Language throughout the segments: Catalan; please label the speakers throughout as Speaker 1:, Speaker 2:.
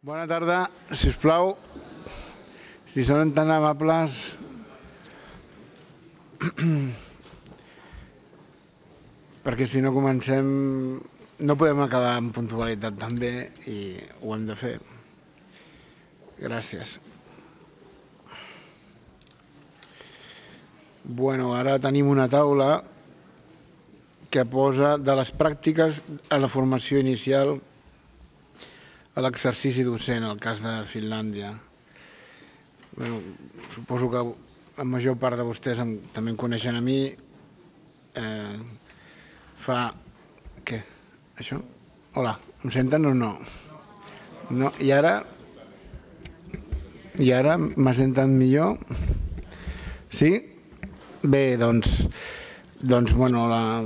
Speaker 1: Bona tarda, si us plau, si són tan amables. Perquè si no comencem, no podem acabar amb puntualitat també i ho hem de fer. Gràcies. Bueno, ara tenim una taula que posa de les pràctiques a la formació inicial a l'exercici docent, el cas de Finlàndia. Bueno, suposo que la major part de vostès em, també em coneixen a mi. Eh, fa... què? Això? Hola, em senten o no? No, i ara... I ara m'ha sentat millor? Sí? Bé, doncs... Doncs, bueno, la...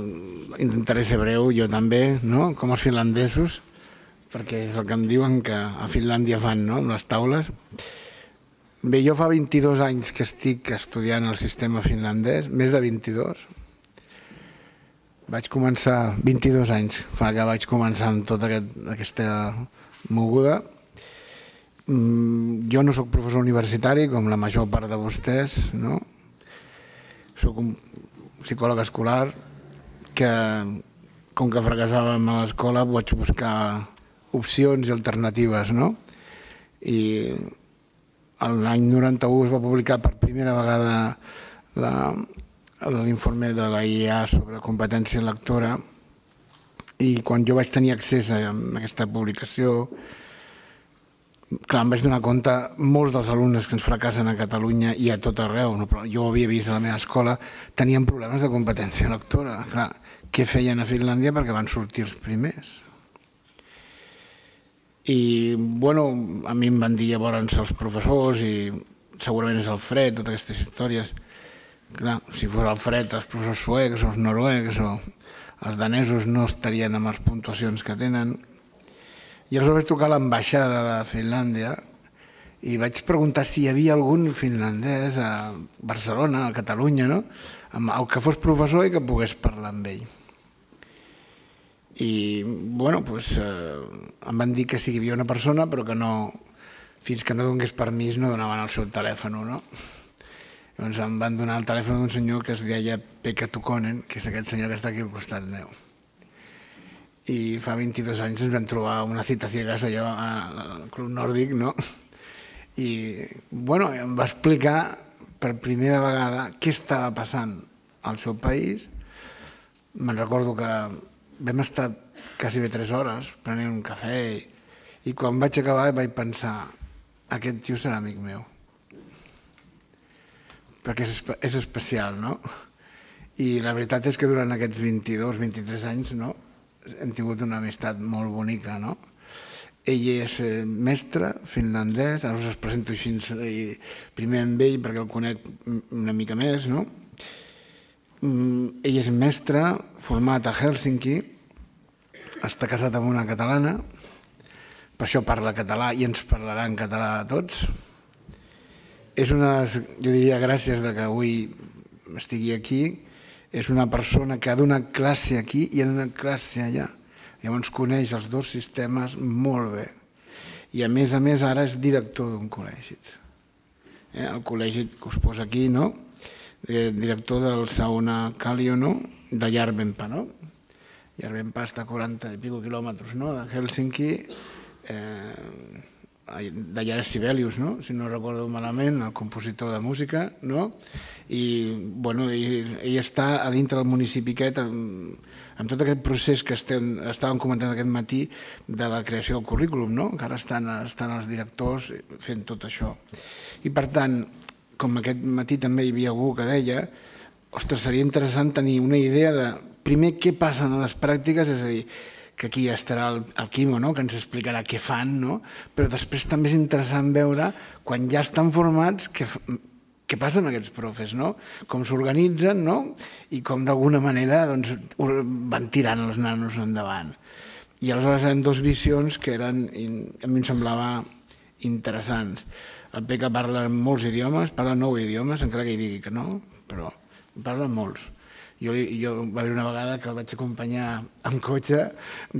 Speaker 1: intentaré ser breu, jo també, no? Com els finlandesos perquè és el que em diuen que a Finlàndia fan, no?, amb les taules. Bé, jo fa 22 anys que estic estudiant el sistema finlandès, més de 22. Vaig començar, 22 anys fa que vaig començar amb tota aquest, aquesta moguda. Mm, jo no sóc professor universitari, com la major part de vostès, no? Soc un psicòleg escolar que, com que fracassava a l'escola, vaig buscar opcions i alternatives. No? I l'any 91 es va publicar per primera vegada l'informe de la IA sobre competència lectora i quan jo vaig tenir accés a aquesta publicació, clar, em vaig donar compte, molts dels alumnes que ens fracassen a Catalunya i a tot arreu, no? però jo ho havia vist a la meva escola, tenien problemes de competència lectora. Clar, què feien a Finlàndia perquè van sortir els primers? I, bueno, a mi em van dir llavors els professors i segurament és el fred, totes aquestes històries. Clar, si fos el fred, els professors suecs o els noruecs o els danesos no estarien amb les puntuacions que tenen. I aleshores vaig trucar a l'ambaixada de Finlàndia i vaig preguntar si hi havia algun finlandès a Barcelona, a Catalunya, no? el que fos professor i que pogués parlar amb ell i bueno, pues, eh, em van dir que sí que hi havia una persona però que no, fins que no donés permís no donaven el seu telèfon no? llavors em van donar el telèfon d'un senyor que es deia Pekka Tukonen que és aquest senyor que està aquí al costat meu i fa 22 anys ens vam trobar una cita ciegas allò al Club Nòrdic no? i bueno, em va explicar per primera vegada què estava passant al seu país me'n recordo que vam estar quasi bé tres hores prenent un cafè i, i quan vaig acabar vaig pensar aquest tio serà amic meu perquè és, és especial, no? I la veritat és que durant aquests 22-23 anys no? hem tingut una amistat molt bonica, no? Ell és eh, mestre finlandès, ara us els presento així, primer amb ell perquè el conec una mica més, no? Mm, ell és mestre, format a Helsinki, està casat amb una catalana, per això parla català i ens parlarà en català a tots. És una, jo diria, gràcies de que avui estigui aquí. És una persona que ha donat classe aquí i ha donat classe allà. Llavors coneix els dos sistemes molt bé. I a més a més ara és director d'un col·legi. Eh, el col·legi que us posa aquí, no? Eh, director del Sauna Calio, no? de Järvenpää, no? Järvenpää està a 40 i pico quilòmetres no? de Helsinki, eh, d'allà és Sibelius, no? si no recordo malament, el compositor de música, no? i bueno, ell, ell està a dintre del municipi aquest amb, amb tot aquest procés que estem, estàvem comentant aquest matí de la creació del currículum, no? que ara estan, estan els directors fent tot això. I per tant, com aquest matí també hi havia algú que deia, ostres, seria interessant tenir una idea de primer què passen en les pràctiques, és a dir, que aquí estarà el, el Quimo, no? que ens explicarà què fan, no? però després també és interessant veure, quan ja estan formats, què, què passa amb aquests profes, no? com s'organitzen no? i com d'alguna manera doncs, van tirant els nanos endavant. I aleshores eren dues visions que eren, a mi em semblava interessants. El Peca parla molts idiomes, parla nou idiomes, encara que hi digui que no, però parla molts. Jo, jo va haver una vegada que el vaig acompanyar en cotxe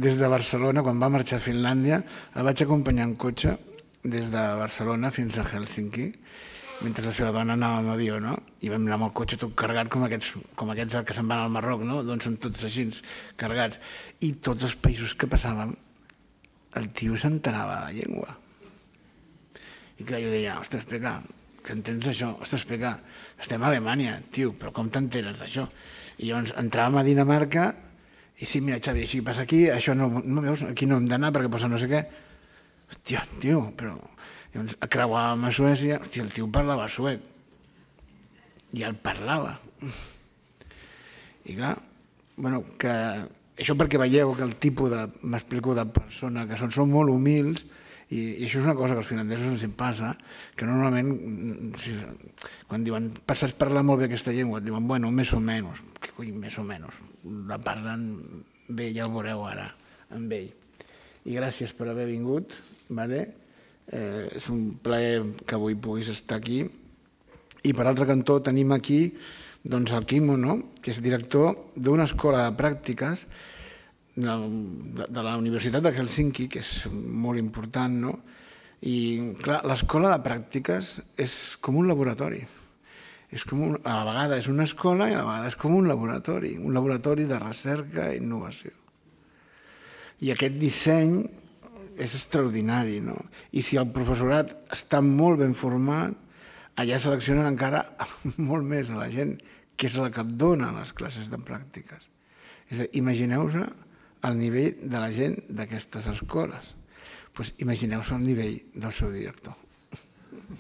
Speaker 1: des de Barcelona, quan va marxar a Finlàndia, el vaig acompanyar en cotxe des de Barcelona fins a Helsinki, mentre la seva dona anava amb avió, no? I vam anar amb el cotxe tot carregat, com aquests, com aquests que se'n van al Marroc, no? Doncs són tots així, carregats. I tots els països que passàvem, el tio s'entenava la llengua. I que jo deia, ostres, Peca, que entens això? Ostres, Peca, estem a Alemanya, tio, però com t'enteres d'això? I llavors entràvem a Dinamarca i sí, mira, Xavi, així passa aquí, això no, no veus, aquí no hem d'anar perquè passa no sé què. Hòstia, tio, però... Llavors creuàvem a Suècia, hòstia, el tio parlava suec. I el parlava. I clar, bueno, que... Això perquè veieu que el tipus de, m'explico, de persona que són, són molt humils, i, I això és una cosa que els finlandesos ens en passa, que normalment, mm, si, quan diuen passes parlar molt bé aquesta llengua, et diuen, bueno, més o menys, que coi, més o menys, la parlen bé, ja el veureu ara, amb ell. I gràcies per haver vingut, vale? eh, és un plaer que avui puguis estar aquí. I per altre cantó tenim aquí doncs, el Quimo, no? que és director d'una escola de pràctiques de, de, la Universitat de Helsinki, que és molt important, no? I, clar, l'escola de pràctiques és com un laboratori. És com un, a la vegada és una escola i a la vegada és com un laboratori, un laboratori de recerca i innovació. I aquest disseny és extraordinari, no? I si el professorat està molt ben format, allà seleccionen encara molt més a la gent, que és la que et dona les classes de pràctiques. És a dir, imagineu-vos al nivell de la gent d'aquestes escoles. Pues Imagineu-vos el nivell del seu director.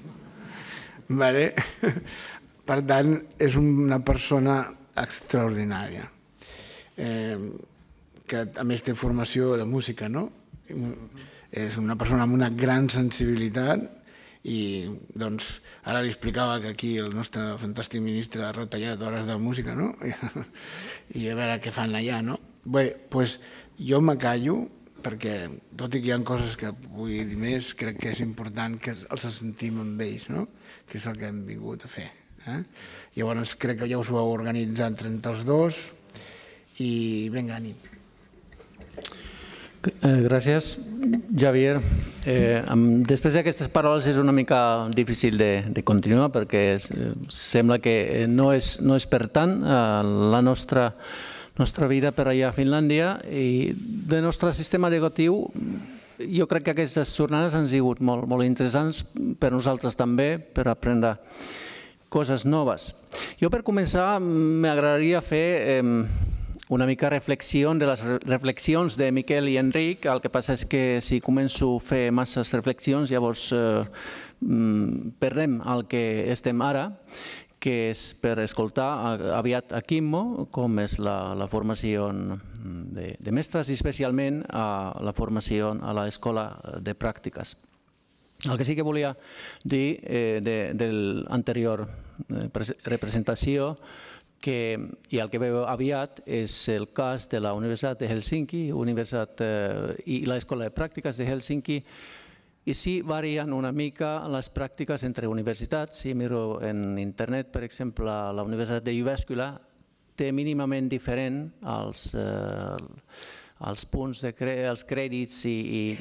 Speaker 1: vale? Per tant, és una persona extraordinària, eh, que a més té formació de música, no? És una persona amb una gran sensibilitat i doncs ara li explicava que aquí el nostre fantàstic ministre ha retallat hores de música, no? I a veure què fan allà, no? Bé, doncs jo me callo perquè, tot i que hi ha coses que vull dir més, crec que és important que els sentim amb ells, no? que és el que hem vingut a fer. Eh? Llavors, crec que ja us ho heu organitzat entre els dos i vinga, ànim.
Speaker 2: Eh, gràcies, Javier. Eh, amb, després d'aquestes paraules és una mica difícil de, de continuar perquè eh, sembla que no és, no és per tant eh, la nostra nostra vida per allà a Finlàndia i del nostre sistema negatiu jo crec que aquestes jornades han sigut molt, molt interessants per nosaltres també, per aprendre coses noves. Jo per començar m'agradaria fer eh, una mica reflexió de les reflexions de Miquel i Enric, el que passa és que si començo a fer masses reflexions llavors eh, mm, perdem el que estem ara que és per escoltar aviat a Quimmo com és la, la formació de, de mestres i especialment a la formació a l'escola de pràctiques. El que sí que volia dir eh, de, l'anterior eh, representació que, i el que veu aviat és el cas de la Universitat de Helsinki Universitat, eh, i l'Escola de Pràctiques de Helsinki, i sí varien una mica les pràctiques entre universitats. Si miro en internet, per exemple, la Universitat de Juvescula té mínimament diferent els, els eh, punts, de els crèdits i,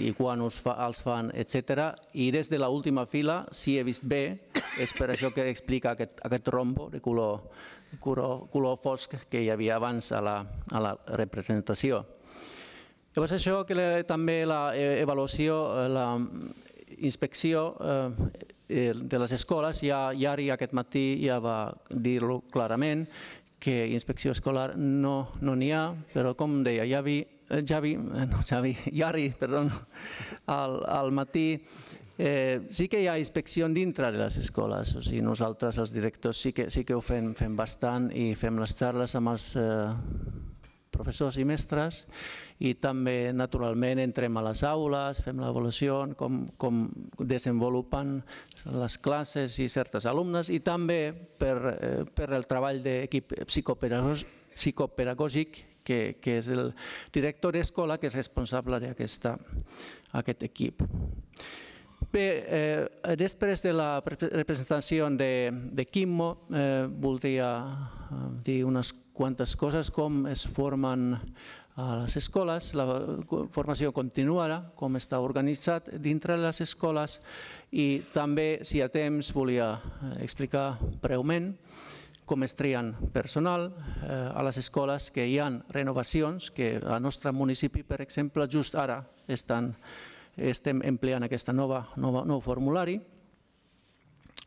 Speaker 2: i, quan us fa, els fan, etc. I des de l'última fila, si he vist bé, és per això que explica aquest, aquest rombo de color, color, color fosc que hi havia abans a la, a la representació. Llavors això que la, també eh, l'avaluació, eh, la, mm, inspecció eh, eh, de les escoles, ja, Iari aquest matí ja va dir-ho clarament, que inspecció escolar no n'hi no ha, però com deia ja vi... Javi, no, Javi, Jari, perdó, al, al matí, Eh, sí que hi ha inspecció dintre de les escoles, o sigui, nosaltres els directors sí que, sí que ho fem, fem bastant i fem les xarres amb els, eh, professors i mestres i també naturalment entrem a les aules, fem l'avaluació, com, com desenvolupen les classes i certes alumnes i també per, eh, per el treball d'equip psicopedagògic que, que és el director d'escola que és responsable d'aquest equip. Bé, eh, després de la representació de, de Quimmo, eh, voldria eh, dir unes quantes coses, com es formen a eh, les escoles, la formació continuada, com està organitzat dintre les escoles i també, si hi ha temps, volia eh, explicar breument com es trien personal a les escoles que hi han renovacions, que al nostre municipi, per exemple, just ara estan estem empleant aquesta nova, nova, nou formulari.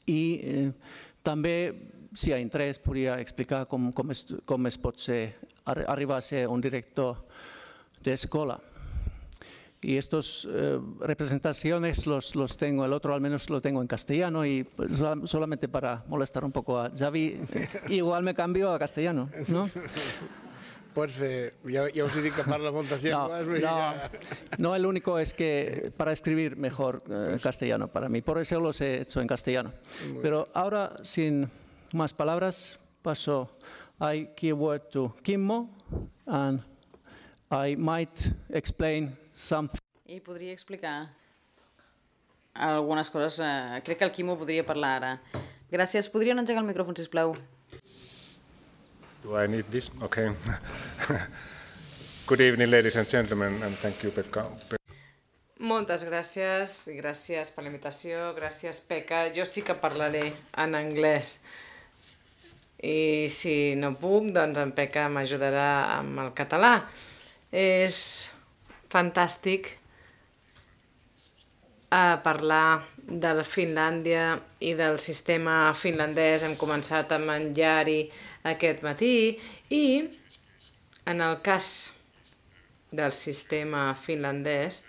Speaker 2: I eh, si hay interés, podría explicar cómo es, com es pot un arribar a ser un director y estas eh, representaciones los, los tengo, el otro al menos lo tengo en castellano y pues, solamente para molestar un poco a Xavi, igual me cambio a castellano,
Speaker 3: ¿no?
Speaker 1: Eh,
Speaker 2: no, no, el único es que para escribir mejor eh, pues castellano para mí. Por eso lo he hecho en castellano. Pero ahora, sin más palabras, paso. I give to Kimmo and I might explain something.
Speaker 3: Y podría explicar algunas cosas. Eh, Creo que el Quimo podría hablar Gracias. Podrían ¿Podrían engegar el micrófono, sisplau. plau.
Speaker 1: Do I need this? Okay. Good evening, ladies and gentlemen, and thank you, Pekka.
Speaker 4: Moltes gràcies, gràcies per l'invitació, gràcies, Pekka. Jo sí que parlaré en anglès. I si no puc, doncs en Pekka m'ajudarà amb el català. És fantàstic a eh, parlar de la Finlàndia i del sistema finlandès. Hem començat a menjar-hi aquest matí i en el cas del sistema finlandès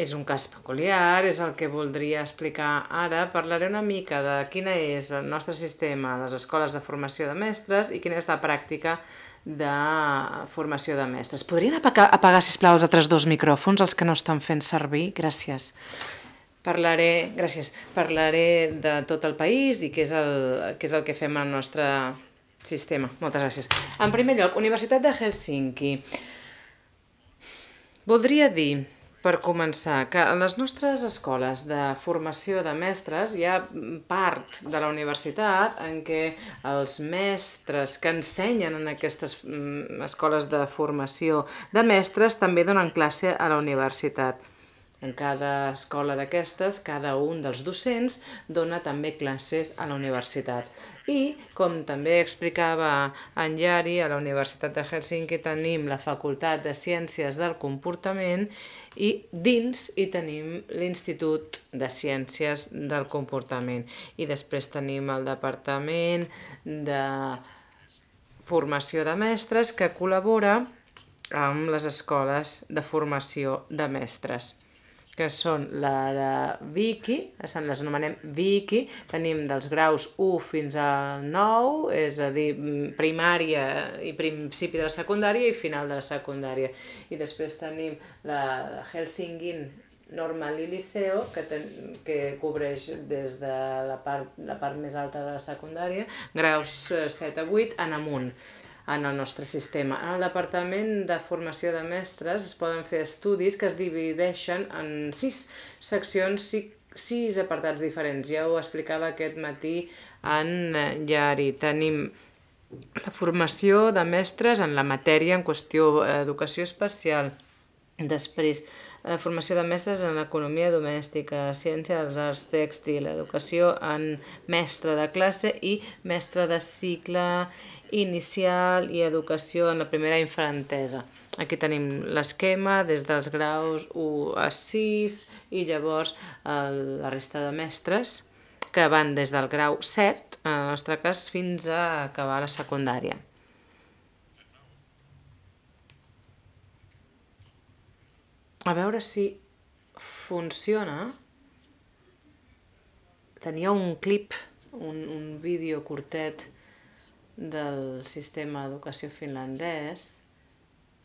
Speaker 4: és un cas peculiar, és el que voldria explicar ara. Parlaré una mica de quina és el nostre sistema a les escoles de formació de mestres i quina és la pràctica de formació de mestres. Podrien apagar, apagar sisplau, els altres dos micròfons, els que no estan fent servir? Gràcies. Parlaré, gràcies, parlaré de tot el país i què és el, què és el que fem al nostre sistema. Moltes gràcies. En primer lloc, Universitat de Helsinki. Voldria dir, per començar, que a les nostres escoles de formació de mestres hi ha part de la universitat en què els mestres que ensenyen en aquestes mm, escoles de formació de mestres també donen classe a la universitat. En cada escola d'aquestes, cada un dels docents dona també classes a la universitat. I, com també explicava en Llari, a la Universitat de Helsinki tenim la Facultat de Ciències del Comportament i dins hi tenim l'Institut de Ciències del Comportament. I després tenim el Departament de Formació de Mestres que col·labora amb les escoles de formació de mestres que són la de Vicky, les anomenem Vicky, tenim dels graus 1 fins al 9, és a dir, primària i principi de la secundària i final de la secundària. I després tenim la Helsinki normal i liceo, que, ten, que cobreix des de la part, la part més alta de la secundària, graus 7 eh, a 8 en amunt en el nostre sistema. En el Departament de Formació de Mestres es poden fer estudis que es divideixen en sis seccions, sis, apartats diferents. Ja ho explicava aquest matí en Llari. Eh, Tenim la formació de mestres en la matèria en qüestió, eh, educació especial, després Eh, formació de mestres en economia domèstica, ciència dels arts tèxtil, educació en mestre de classe i mestre de cicle inicial i educació en la primera infantesa. Aquí tenim l'esquema des dels graus 1 a 6 i llavors el, la resta de mestres que van des del grau 7, en el nostre cas, fins a acabar la secundària. A veure si funciona. Tenia un clip, un, un vídeo curtet del sistema d'educació finlandès.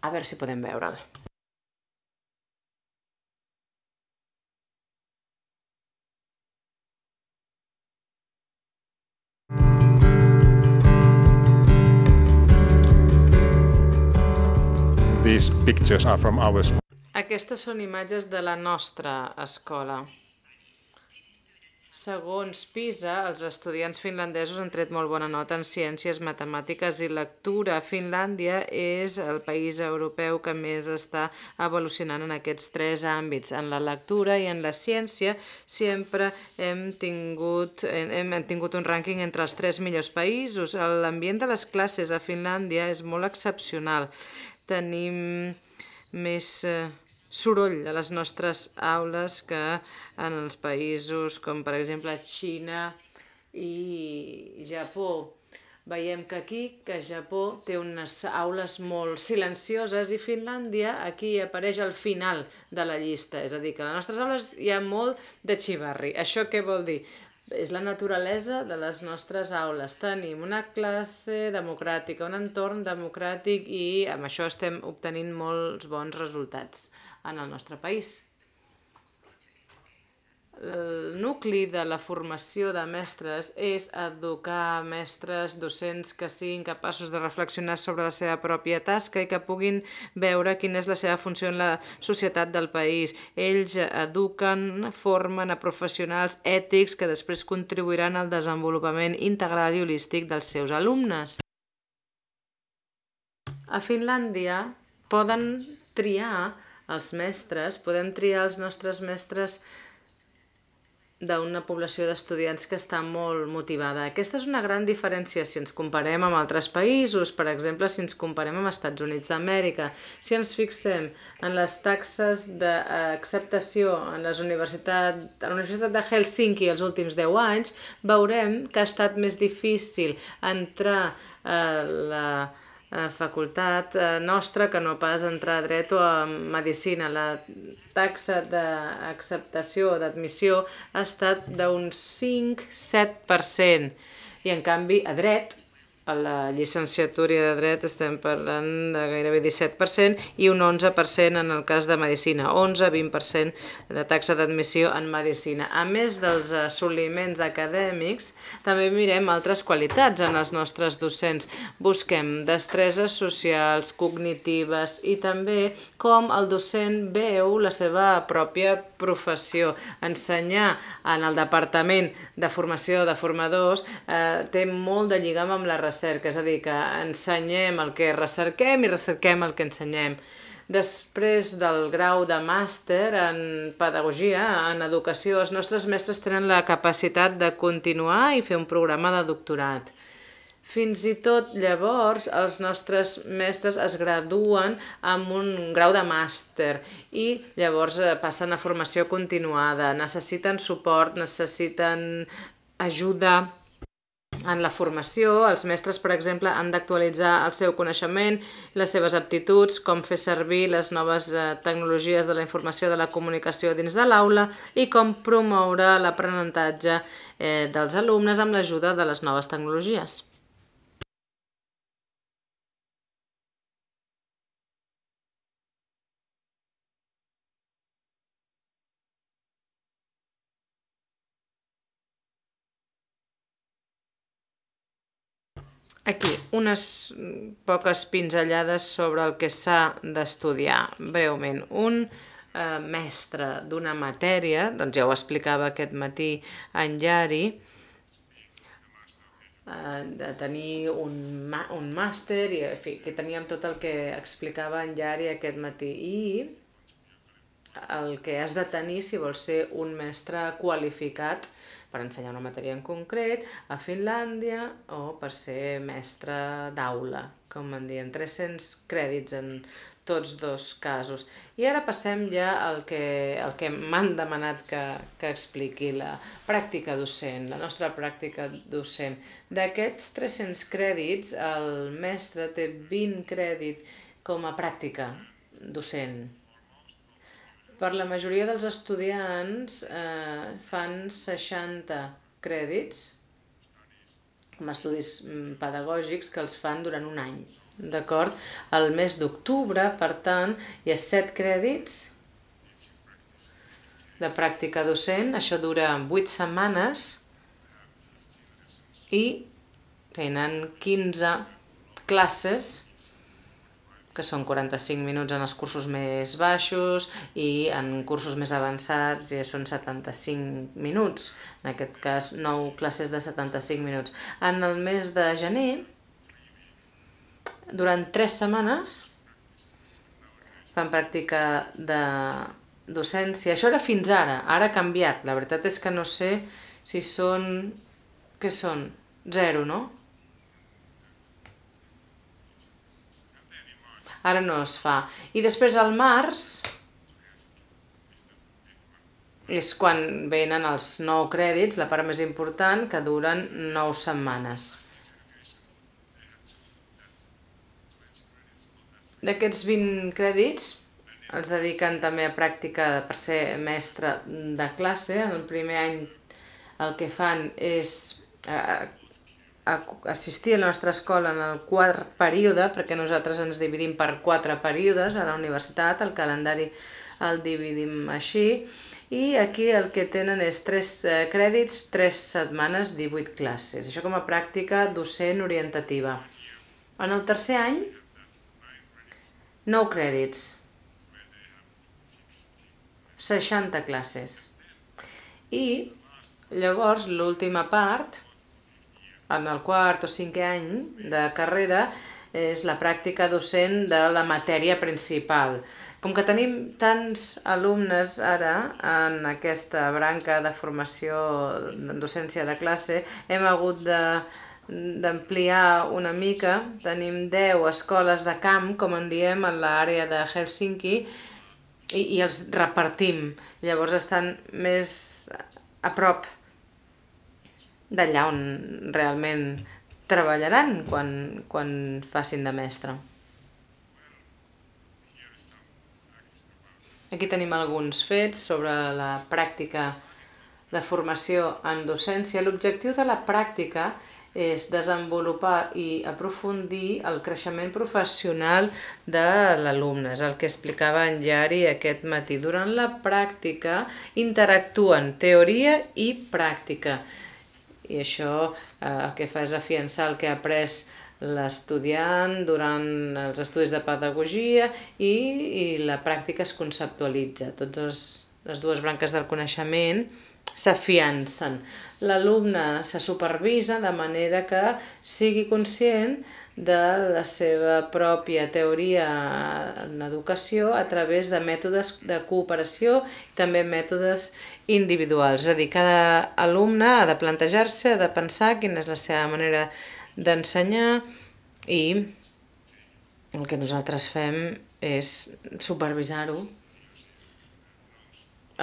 Speaker 4: A veure si podem veure'l.
Speaker 1: These pictures are from our school.
Speaker 4: Aquestes són imatges de la nostra escola. Segons PISA, els estudiants finlandesos han tret molt bona nota en ciències, matemàtiques i lectura. Finlàndia és el país europeu que més està evolucionant en aquests tres àmbits. En la lectura i en la ciència sempre hem tingut, hem tingut un rànquing entre els tres millors països. L'ambient de les classes a Finlàndia és molt excepcional. Tenim més... Eh, soroll a les nostres aules que en els països com per exemple Xina i Japó. Veiem que aquí, que Japó té unes aules molt silencioses i Finlàndia aquí apareix al final de la llista, és a dir, que a les nostres aules hi ha molt de xivarri. Això què vol dir? és la naturalesa de les nostres aules. Tenim una classe democràtica, un entorn democràtic i amb això estem obtenint molts bons resultats en el nostre país. El nucli de la formació de mestres és educar mestres, docents que siguin capaços de reflexionar sobre la seva pròpia tasca i que puguin veure quina és la seva funció en la societat del país. Ells eduquen, formen a professionals ètics que després contribuiran al desenvolupament integral i holístic dels seus alumnes. A Finlàndia poden triar els mestres, podem triar els nostres mestres d'una població d'estudiants que està molt motivada. Aquesta és una gran diferència si ens comparem amb altres països, per exemple, si ens comparem amb Estats Units d'Amèrica, si ens fixem en les taxes d'acceptació en les universitats, a la Universitat de Helsinki els últims 10 anys, veurem que ha estat més difícil entrar a la Eh, facultat eh, nostra que no pas entrar a dret o a medicina. La taxa d'acceptació o d'admissió ha estat d'un 5-7% i en canvi a dret a la llicenciatura de dret estem parlant de gairebé 17% i un 11% en el cas de medicina, 11-20% de taxa d'admissió en medicina. A més dels assoliments acadèmics, també mirem altres qualitats en els nostres docents. Busquem destreses socials, cognitives i també com el docent veu la seva pròpia professió. Ensenyar en el departament de formació de formadors eh, té molt de lligam amb la recerca, és a dir, que ensenyem el que recerquem i recerquem el que ensenyem. Després del grau de màster en pedagogia, en educació, els nostres mestres tenen la capacitat de continuar i fer un programa de doctorat. Fins i tot llavors els nostres mestres es graduen amb un grau de màster i llavors eh, passen a formació continuada, necessiten suport, necessiten ajuda en la formació, els mestres, per exemple, han d'actualitzar el seu coneixement, les seves aptituds, com fer servir les noves eh, tecnologies de la informació de la comunicació dins de l'aula i com promoure l'aprenentatge eh, dels alumnes amb l'ajuda de les noves tecnologies. unes poques pinzellades sobre el que s'ha d'estudiar breument. Un eh, mestre d'una matèria, doncs ja ho explicava aquest matí en Jari, eh, de tenir un, un màster i en fi, que teníem tot el que explicava en Jari aquest matí i el que has de tenir si vols ser un mestre qualificat per ensenyar una matèria en concret a Finlàndia o per ser mestre d'aula, com en diem, 300 crèdits en tots dos casos. I ara passem ja al que, al que m'han demanat que, que expliqui, la pràctica docent, la nostra pràctica docent. D'aquests 300 crèdits, el mestre té 20 crèdits com a pràctica docent per la majoria dels estudiants eh, fan 60 crèdits amb estudis mm, pedagògics que els fan durant un any. D'acord? El mes d'octubre, per tant, hi ha 7 crèdits de pràctica docent. Això dura 8 setmanes i tenen 15 classes que són 45 minuts en els cursos més baixos i en cursos més avançats ja són 75 minuts, en aquest cas 9 classes de 75 minuts. En el mes de gener, durant 3 setmanes, fan pràctica de docència. Això era fins ara, ara ha canviat. La veritat és que no sé si són... què són? Zero, no? Ara no es fa. I després al març és quan venen els nou crèdits, la part més important, que duren nou setmanes. D'aquests 20 crèdits els dediquen també a pràctica per ser mestre de classe. El primer any el que fan és eh, a assistir a la nostra escola en el quart període, perquè nosaltres ens dividim per quatre períodes a la universitat, el calendari el dividim així, i aquí el que tenen és 3 eh, crèdits, 3 setmanes, 18 classes. Això com a pràctica docent orientativa. En el tercer any, 9 crèdits, 60 classes. I llavors l'última part, en el quart o cinquè any de carrera és la pràctica docent de la matèria principal. Com que tenim tants alumnes ara en aquesta branca de formació en docència de classe, hem hagut de d'ampliar una mica. Tenim 10 escoles de camp, com en diem, en l'àrea de Helsinki, i, i els repartim. Llavors estan més a prop d'allà on realment treballaran quan, quan facin de mestre. Aquí tenim alguns fets sobre la pràctica de formació en docència. L'objectiu de la pràctica és desenvolupar i aprofundir el creixement professional de l'alumne. És el que explicava en Llari aquest matí. Durant la pràctica interactuen teoria i pràctica i això eh, el que fa és afiançar el que ha après l'estudiant durant els estudis de pedagogia i, i la pràctica es conceptualitza. Totes les dues branques del coneixement s'afiancen. L'alumne se supervisa de manera que sigui conscient de la seva pròpia teoria en educació a través de mètodes de cooperació i també mètodes individuals. És a dir, cada alumne ha de plantejar-se, ha de pensar quina és la seva manera d'ensenyar i el que nosaltres fem és supervisar-ho,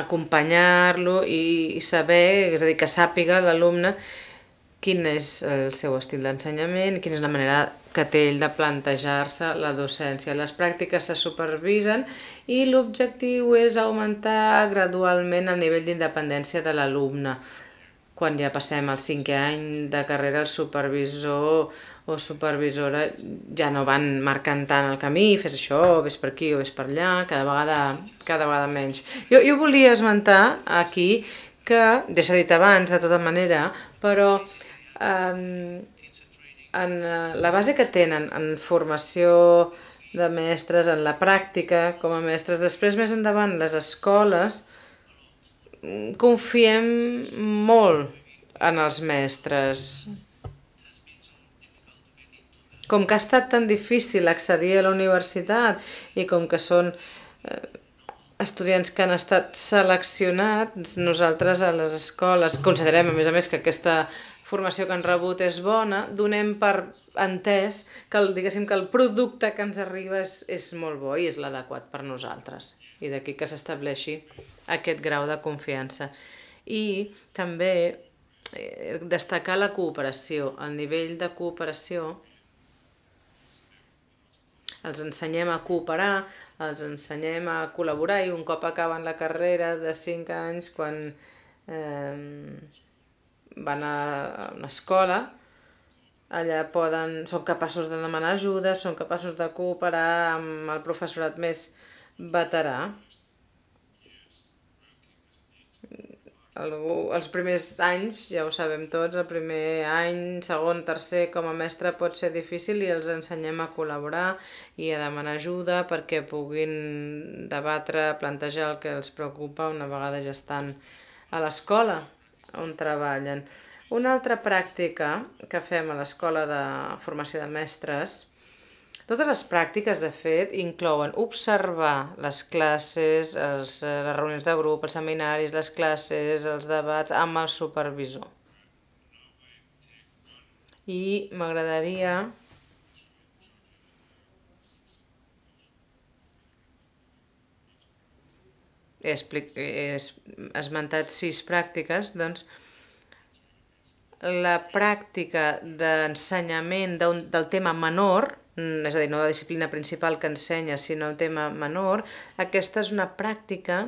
Speaker 4: acompanyar-lo i saber, és a dir, que sàpiga l'alumne quin és el seu estil d'ensenyament, quina és la manera que té ell de plantejar-se la docència. Les pràctiques se supervisen i l'objectiu és augmentar gradualment el nivell d'independència de l'alumne. Quan ja passem al cinquè any de carrera, el supervisor o supervisora ja no van marcant tant el camí, fes això, ves per aquí o ves per allà, cada vegada, cada vegada menys. Jo, jo volia esmentar aquí que, ja s'ha dit abans, de tota manera, però um, en eh, la base que tenen en formació de mestres, en la pràctica com a mestres, després més endavant les escoles, mm, confiem molt en els mestres. Com que ha estat tan difícil accedir a la universitat i com que són eh, estudiants que han estat seleccionats, nosaltres a les escoles considerem, a més a més, que aquesta formació que han rebut és bona, donem per entès que el, diguéssim que el producte que ens arriba és, és molt bo i és l'adequat per nosaltres. I d'aquí que s'estableixi aquest grau de confiança. I també eh, destacar la cooperació, el nivell de cooperació els ensenyem a cooperar, els ensenyem a col·laborar i un cop acaben la carrera de 5 anys, quan eh, van a una escola, allà poden, són capaços de demanar ajuda, són capaços de cooperar amb el professorat més veterà. Algú, els primers anys, ja ho sabem tots, el primer any, segon, tercer, com a mestre pot ser difícil i els ensenyem a col·laborar i a demanar ajuda perquè puguin debatre, plantejar el que els preocupa una vegada ja estan a l'escola on treballen. Una altra pràctica que fem a l'Escola de Formació de Mestres, totes les pràctiques, de fet, inclouen observar les classes, els, eh, les reunions de grup, els seminaris, les classes, els debats amb el supervisor. I m'agradaria he, he esmentat sis pràctiques, doncs la pràctica d'ensenyament del tema menor, mm, és a dir, no la disciplina principal que ensenya, sinó el tema menor, aquesta és una pràctica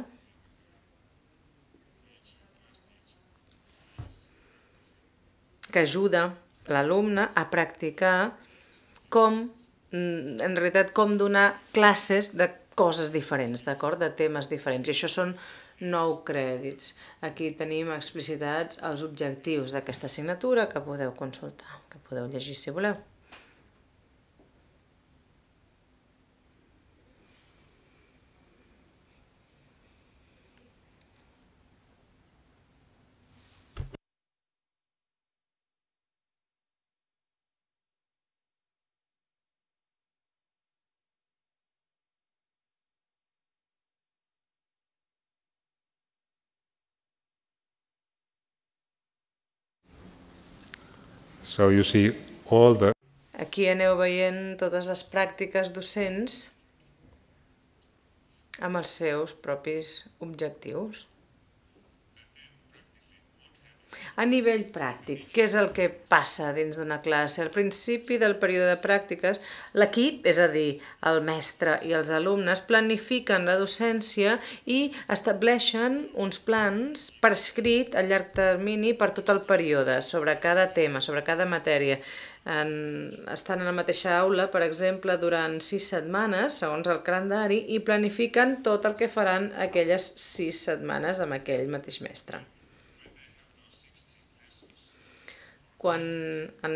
Speaker 4: que ajuda l'alumne a practicar com, mm, en realitat, com donar classes de coses diferents, d'acord? De temes diferents. I això són nou crèdits. Aquí tenim explicitats els objectius d'aquesta assignatura que podeu consultar, que podeu llegir si voleu.
Speaker 1: So you see all the...
Speaker 4: Aquí aneu veient totes les pràctiques docents amb els seus propis objectius. A nivell pràctic, què és el que passa dins d'una classe? Al principi del període de pràctiques, l'equip, és a dir, el mestre i els alumnes, planifiquen la docència i estableixen uns plans per escrit a llarg termini per tot el període, sobre cada tema, sobre cada matèria. En, estan a la mateixa aula, per exemple, durant sis setmanes, segons el calendari, i planifiquen tot el que faran aquelles sis setmanes amb aquell mateix mestre. quan, en,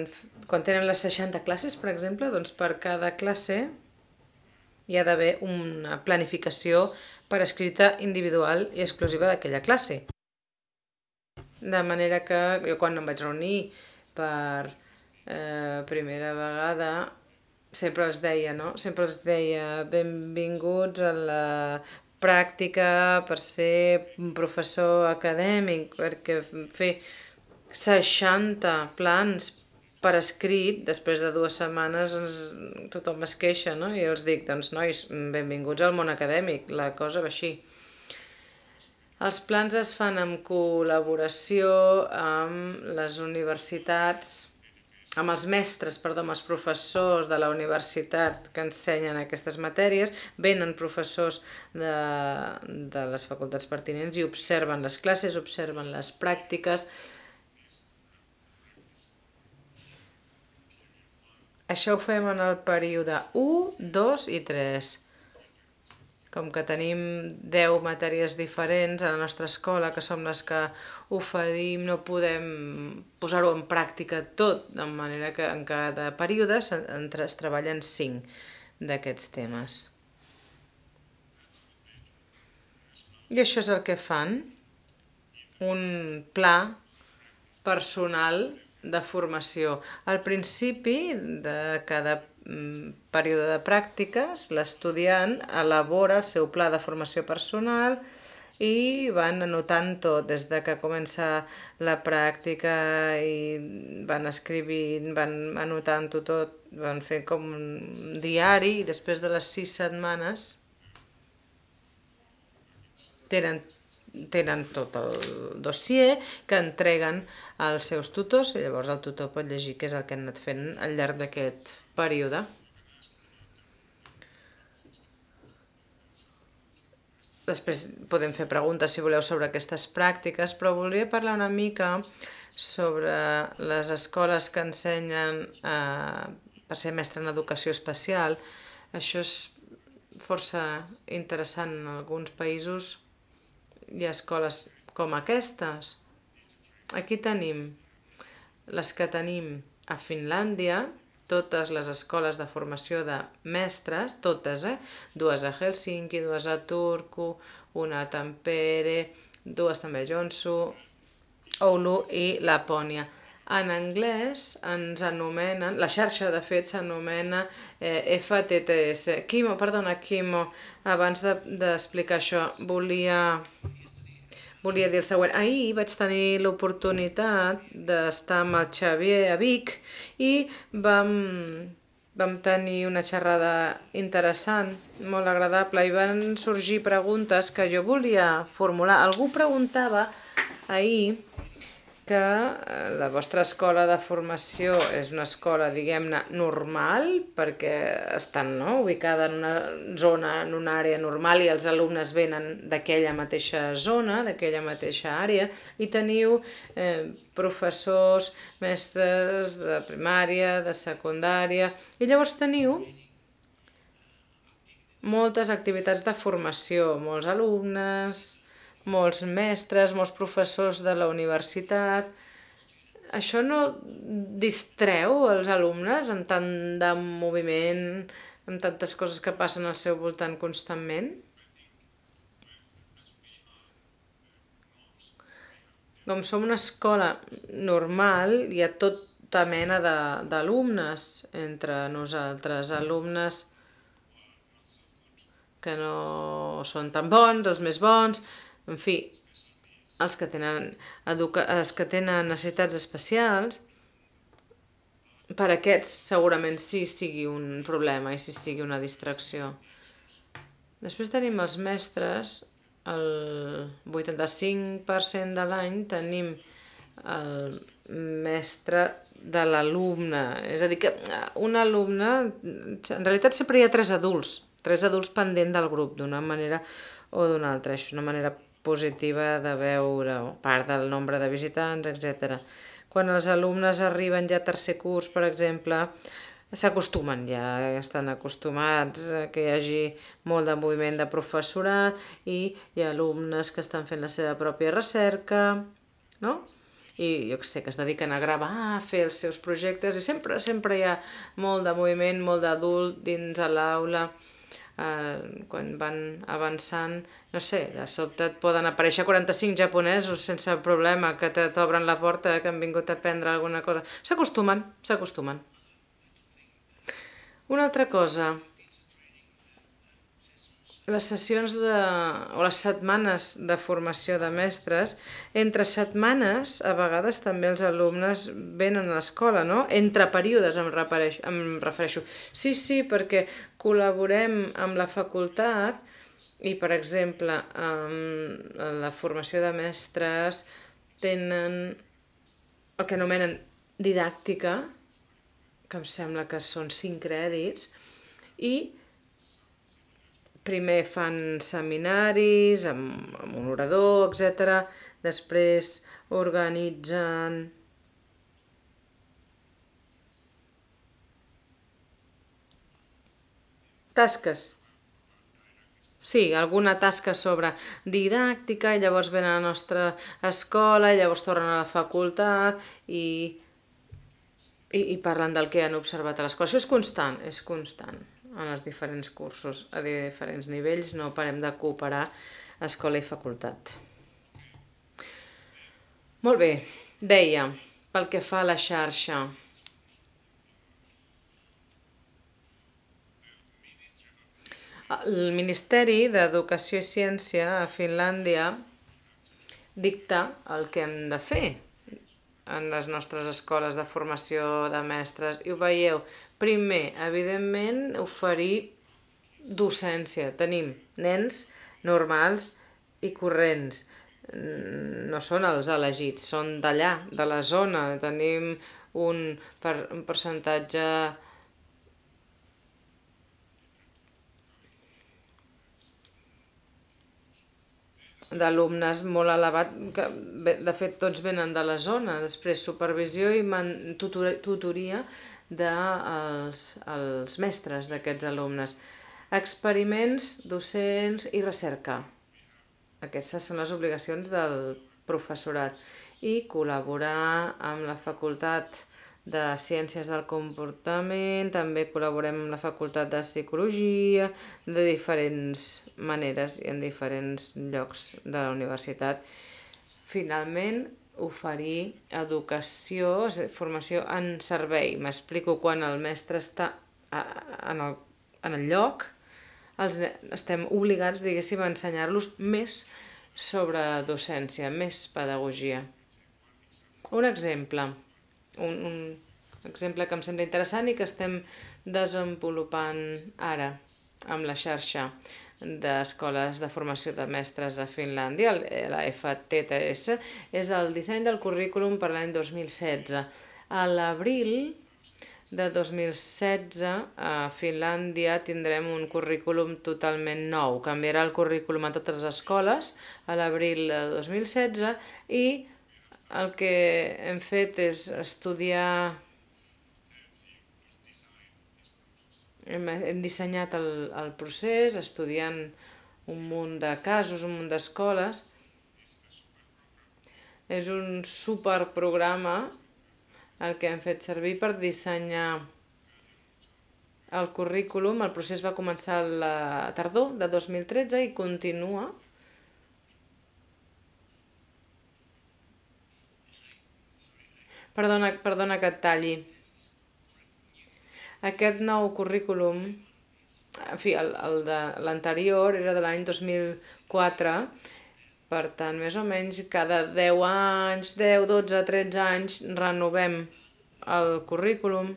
Speaker 4: quan tenen les 60 classes, per exemple, doncs per cada classe hi ha d'haver una planificació per escrita individual i exclusiva d'aquella classe. De manera que jo quan em vaig reunir per eh, primera vegada sempre els deia, no? Sempre els deia benvinguts a la pràctica per ser un professor acadèmic, perquè fer 60 plans per escrit, després de dues setmanes ens, tothom es queixa, no? I els dic, doncs nois, benvinguts al món acadèmic, la cosa va així. Els plans es fan en col·laboració amb les universitats, amb els mestres, perdó, amb els professors de la universitat que ensenyen aquestes matèries, venen professors de, de les facultats pertinents i observen les classes, observen les pràctiques, Això ho fem en el període 1, 2 i 3. Com que tenim 10 matèries diferents a la nostra escola, que som les que oferim, no podem posar-ho en pràctica tot, de manera que en cada període es treballen 5 d'aquests temes. I això és el que fan, un pla personal de formació. Al principi de cada mm, període de pràctiques, l'estudiant elabora el seu pla de formació personal i van anotant tot, des de que comença la pràctica i van escrivint, van anotant-ho tot, van fer com un diari i després de les sis setmanes tenen, tenen tot el dossier que entreguen als seus tutors i llavors el tutor pot llegir què és el que han anat fent al llarg d'aquest període. Després podem fer preguntes, si voleu, sobre aquestes pràctiques, però volia parlar una mica sobre les escoles que ensenyen a, eh, per ser mestre en educació especial. Això és força interessant en alguns països. Hi ha escoles com aquestes aquí tenim les que tenim a Finlàndia, totes les escoles de formació de mestres, totes, eh? Dues a Helsinki, dues a Turku, una a Tampere, dues també a Jonsu, Oulu i Lapònia. En anglès ens anomenen, la xarxa de fet s'anomena eh, FTTS. Quimo, perdona, Quimo, abans d'explicar de, això, volia volia dir el següent. Ahir vaig tenir l'oportunitat d'estar amb el Xavier a Vic i vam, vam tenir una xerrada interessant, molt agradable, i van sorgir preguntes que jo volia formular. Algú preguntava ahir que eh, la vostra escola de formació és una escola, diguem-ne, normal, perquè estan no, ubicada en una zona, en una àrea normal, i els alumnes venen d'aquella mateixa zona, d'aquella mateixa àrea, i teniu eh, professors, mestres de primària, de secundària, i llavors teniu moltes activitats de formació, molts alumnes, molts mestres, molts professors de la universitat... Això no distreu els alumnes en tant de moviment, en tantes coses que passen al seu voltant constantment? Com som una escola normal, hi ha tota mena d'alumnes entre nosaltres, alumnes que no són tan bons, els més bons, en fi, els que tenen, els que tenen necessitats especials, per aquests segurament sí sigui un problema i sí sigui una distracció. Després tenim els mestres, el 85% de l'any tenim el mestre de l'alumne. És a dir, que un alumne... En realitat sempre hi ha tres adults, tres adults pendent del grup, d'una manera o d'una altra. Això és una manera positiva de veure part del nombre de visitants, etc. Quan els alumnes arriben ja a tercer curs, per exemple, s'acostumen ja, estan acostumats a que hi hagi molt de moviment de professorat i hi ha alumnes que estan fent la seva pròpia recerca, no? I jo que sé, que es dediquen a gravar, a fer els seus projectes i sempre, sempre hi ha molt de moviment, molt d'adult dins de l'aula eh, quan van avançant, no sé, de sobte et poden aparèixer 45 japonesos sense problema, que t'obren la porta, que han vingut a prendre alguna cosa. S'acostumen, s'acostumen. Una altra cosa, les sessions de, o les setmanes de formació de mestres, entre setmanes a vegades també els alumnes venen a l'escola, no? Entre períodes em, repareix, em refereixo. Sí, sí, perquè col·laborem amb la facultat i, per exemple, amb la formació de mestres tenen el que anomenen didàctica, que em sembla que són cinc crèdits, i primer fan seminaris amb, amb un orador, etc. Després organitzen... Tasques. Sí, alguna tasca sobre didàctica, i llavors venen a la nostra escola, llavors tornen a la facultat i, i, i parlen del que han observat a l'escola. Això és constant, és constant en els diferents cursos, a diferents nivells, no parem de cooperar escola i facultat. Molt bé, deia, pel que fa a la xarxa, El Ministeri d'Educació i Ciència a Finlàndia dicta el que hem de fer, en les nostres escoles de formació de mestres i ho veieu. Primer, evidentment, oferir docència. Tenim nens normals i corrents. Mm, no són els elegits, són d'allà, de la zona. Tenim un, per, un percentatge d'alumnes molt elevat, que de fet tots venen de la zona, després supervisió i man, tutoria dels de els mestres d'aquests alumnes. Experiments, docents i recerca. Aquestes són les obligacions del professorat i col·laborar amb la facultat de Ciències del Comportament, també col·laborem amb la Facultat de Psicologia, de diferents maneres i en diferents llocs de la universitat. Finalment, oferir educació, formació en servei. M'explico, quan el mestre està en el, en el lloc, els, estem obligats, diguéssim, a ensenyar-los més sobre docència, més pedagogia. Un exemple un, un exemple que em sembla interessant i que estem desenvolupant ara amb la xarxa d'escoles de formació de mestres a Finlàndia, eh, la FTTS, és el disseny del currículum per l'any 2016. A l'abril de 2016 a Finlàndia tindrem un currículum totalment nou. Canviarà el currículum a totes les escoles a l'abril de 2016 i el que hem fet és estudiar... Hem, hem dissenyat el, el procés estudiant un munt de casos, un munt d'escoles. És un superprograma el que hem fet servir per dissenyar el currículum. El procés va començar la tardor de 2013 i continua Perdona, perdona que et talli. Aquest nou currículum, en fi, el, el de l'anterior era de l'any 2004, per tant, més o menys cada 10 anys, 10, 12, 13 anys, renovem el currículum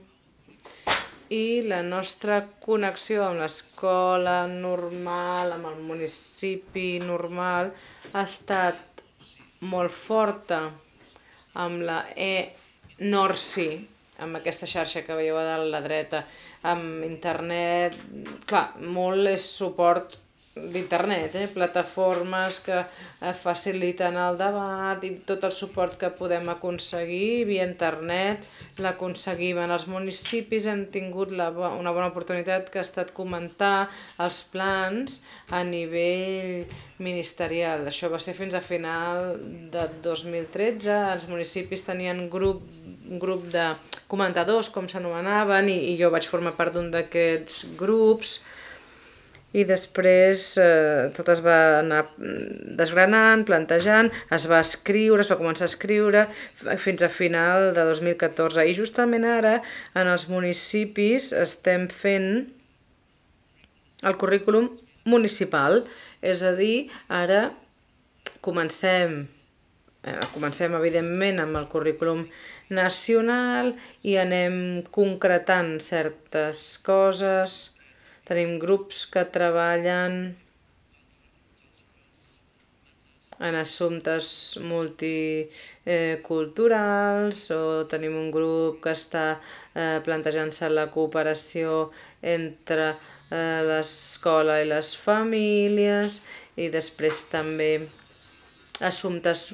Speaker 4: i la nostra connexió amb l'escola normal, amb el municipi normal, ha estat molt forta amb la E Norsi, amb aquesta xarxa que veieu a dalt a la dreta, amb internet, clar, molt és suport d'internet, eh? plataformes que eh, faciliten el debat i tot el suport que podem aconseguir via internet l'aconseguim. En els municipis hem tingut la, bo una bona oportunitat que ha estat comentar els plans a nivell ministerial. Això va ser fins a final de 2013. Els municipis tenien grup, grup de comentadors, com s'anomenaven, i, i jo vaig formar part d'un d'aquests grups i després eh, tot es va anar desgranant, plantejant, es va escriure, es va començar a escriure fins a final de 2014 i justament ara en els municipis estem fent el currículum municipal, és a dir, ara comencem eh, comencem evidentment amb el currículum nacional i anem concretant certes coses, Tenim grups que treballen en assumptes multiculturals o tenim un grup que està eh, plantejant-se la cooperació entre eh, l'escola i les famílies i després també assumptes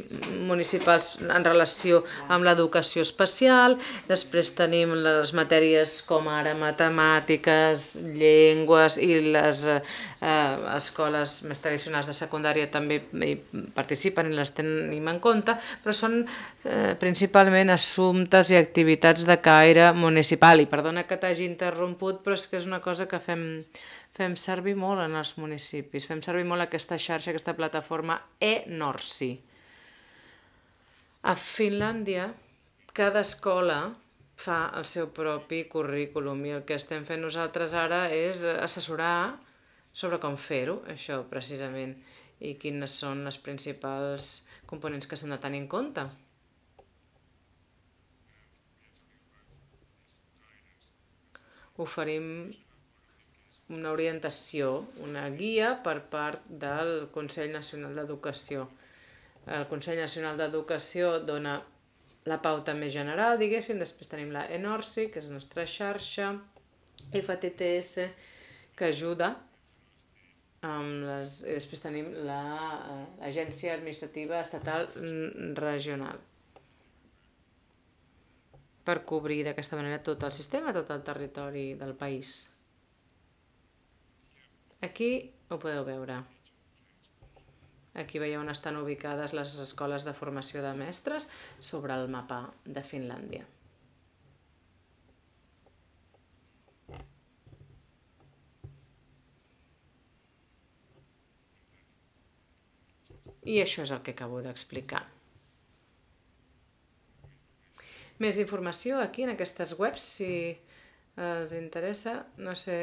Speaker 4: municipals en relació amb l'educació especial, després tenim les matèries com ara matemàtiques, llengües i les eh, eh, escoles més tradicionals de secundària també hi participen i les tenim en compte, però són eh, principalment assumptes i activitats de caire municipal. I perdona que t'hagi interromput, però és que és una cosa que fem fem servir molt en els municipis, fem servir molt aquesta xarxa, aquesta plataforma e-Norsi. A Finlàndia, cada escola fa el seu propi currículum i el que estem fent nosaltres ara és assessorar sobre com fer-ho, això precisament, i quines són les principals components que s'han de tenir en compte. Oferim una orientació, una guia per part del Consell Nacional d'Educació. El Consell Nacional d'Educació dona la pauta més general, diguéssim, després tenim la ENORSI, que és la nostra xarxa, FTTS, que ajuda amb les... I després tenim eh, l'Agència la, Administrativa Estatal Regional per cobrir d'aquesta manera tot el sistema, tot el territori del país. Aquí ho podeu veure. Aquí veieu on estan ubicades les escoles de formació de mestres sobre el mapa de Finlàndia. I això és el que acabo d'explicar. Més informació aquí en aquestes webs, si els interessa. No sé,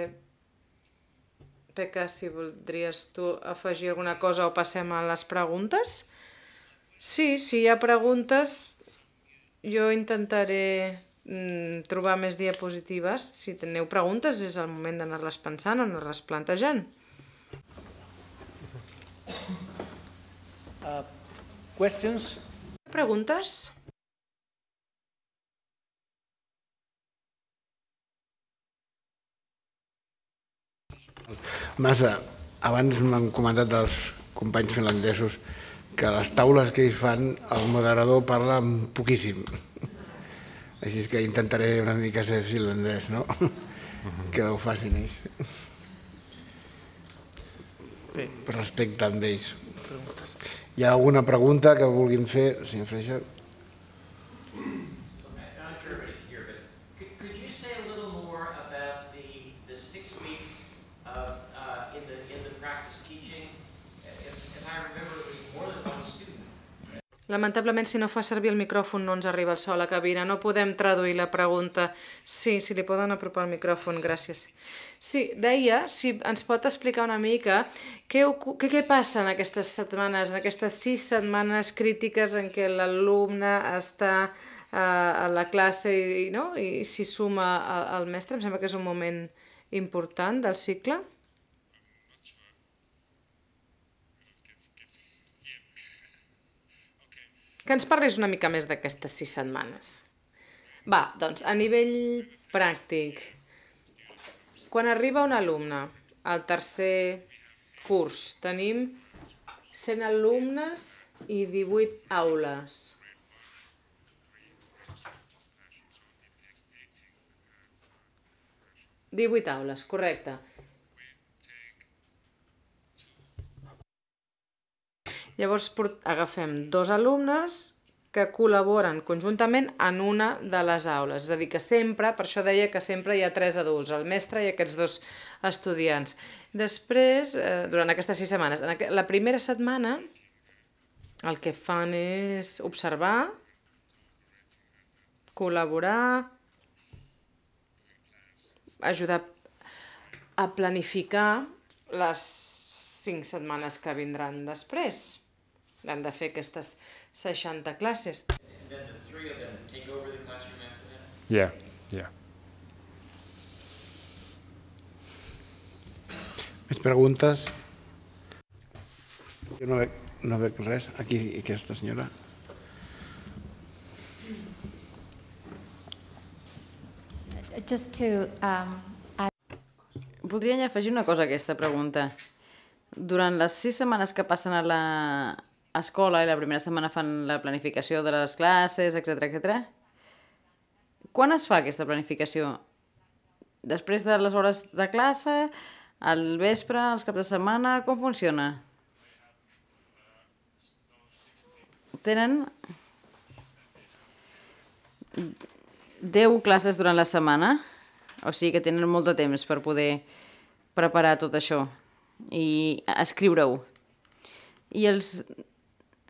Speaker 4: Peca, si voldries tu afegir alguna cosa o passem a les preguntes. Sí, si hi ha preguntes, jo intentaré mm, trobar més diapositives. Si teniu preguntes, és el moment d'anar-les pensant o anar-les plantejant. Uh, questions? Preguntes?
Speaker 1: Massa, eh, abans m'han comentat els companys finlandesos que les taules que ells fan, el moderador parla poquíssim. Així que intentaré una mica ser finlandès, no? Que ho facin ells. Bé. Respecte amb ells. Preguntes. Hi ha alguna pregunta que vulguin fer, senyor Sí.
Speaker 4: Lamentablement, si no fa servir el micròfon no ens arriba el so a la cabina. No podem traduir la pregunta. Sí, si li poden apropar el micròfon, gràcies. Sí, deia, si ens pot explicar una mica què, què, què passa en aquestes setmanes, en aquestes sis setmanes crítiques en què l'alumne està eh, a la classe i, no? i s'hi suma al mestre. Em sembla que és un moment important del cicle. que ens parlis una mica més d'aquestes sis setmanes. Va, doncs, a nivell pràctic, quan arriba un alumne al tercer curs, tenim 100 alumnes i 18 aules. Divuit aules, correcte. Llavors agafem dos alumnes que col·laboren conjuntament en una de les aules. És a dir, que sempre, per això deia que sempre hi ha tres adults, el mestre i aquests dos estudiants. Després, eh, durant aquestes sis setmanes, en aqu la primera setmana el que fan és observar, col·laborar, ajudar a planificar les cinc setmanes que vindran després han de fer aquestes 60 classes.
Speaker 1: Yeah, yeah. Més preguntes? Jo no veig, no veig res. Aquí, aquesta senyora.
Speaker 5: Just to, um, add...
Speaker 3: Voldria afegir una cosa a aquesta pregunta. Durant les sis setmanes que passen a la, a escola i la primera setmana fan la planificació de les classes, etc etc. Quan es fa aquesta planificació? Després de les hores de classe, al vespre, els caps de setmana, com funciona? Tenen 10 classes durant la setmana, o sigui que tenen molt de temps per poder preparar tot això i escriure-ho. I els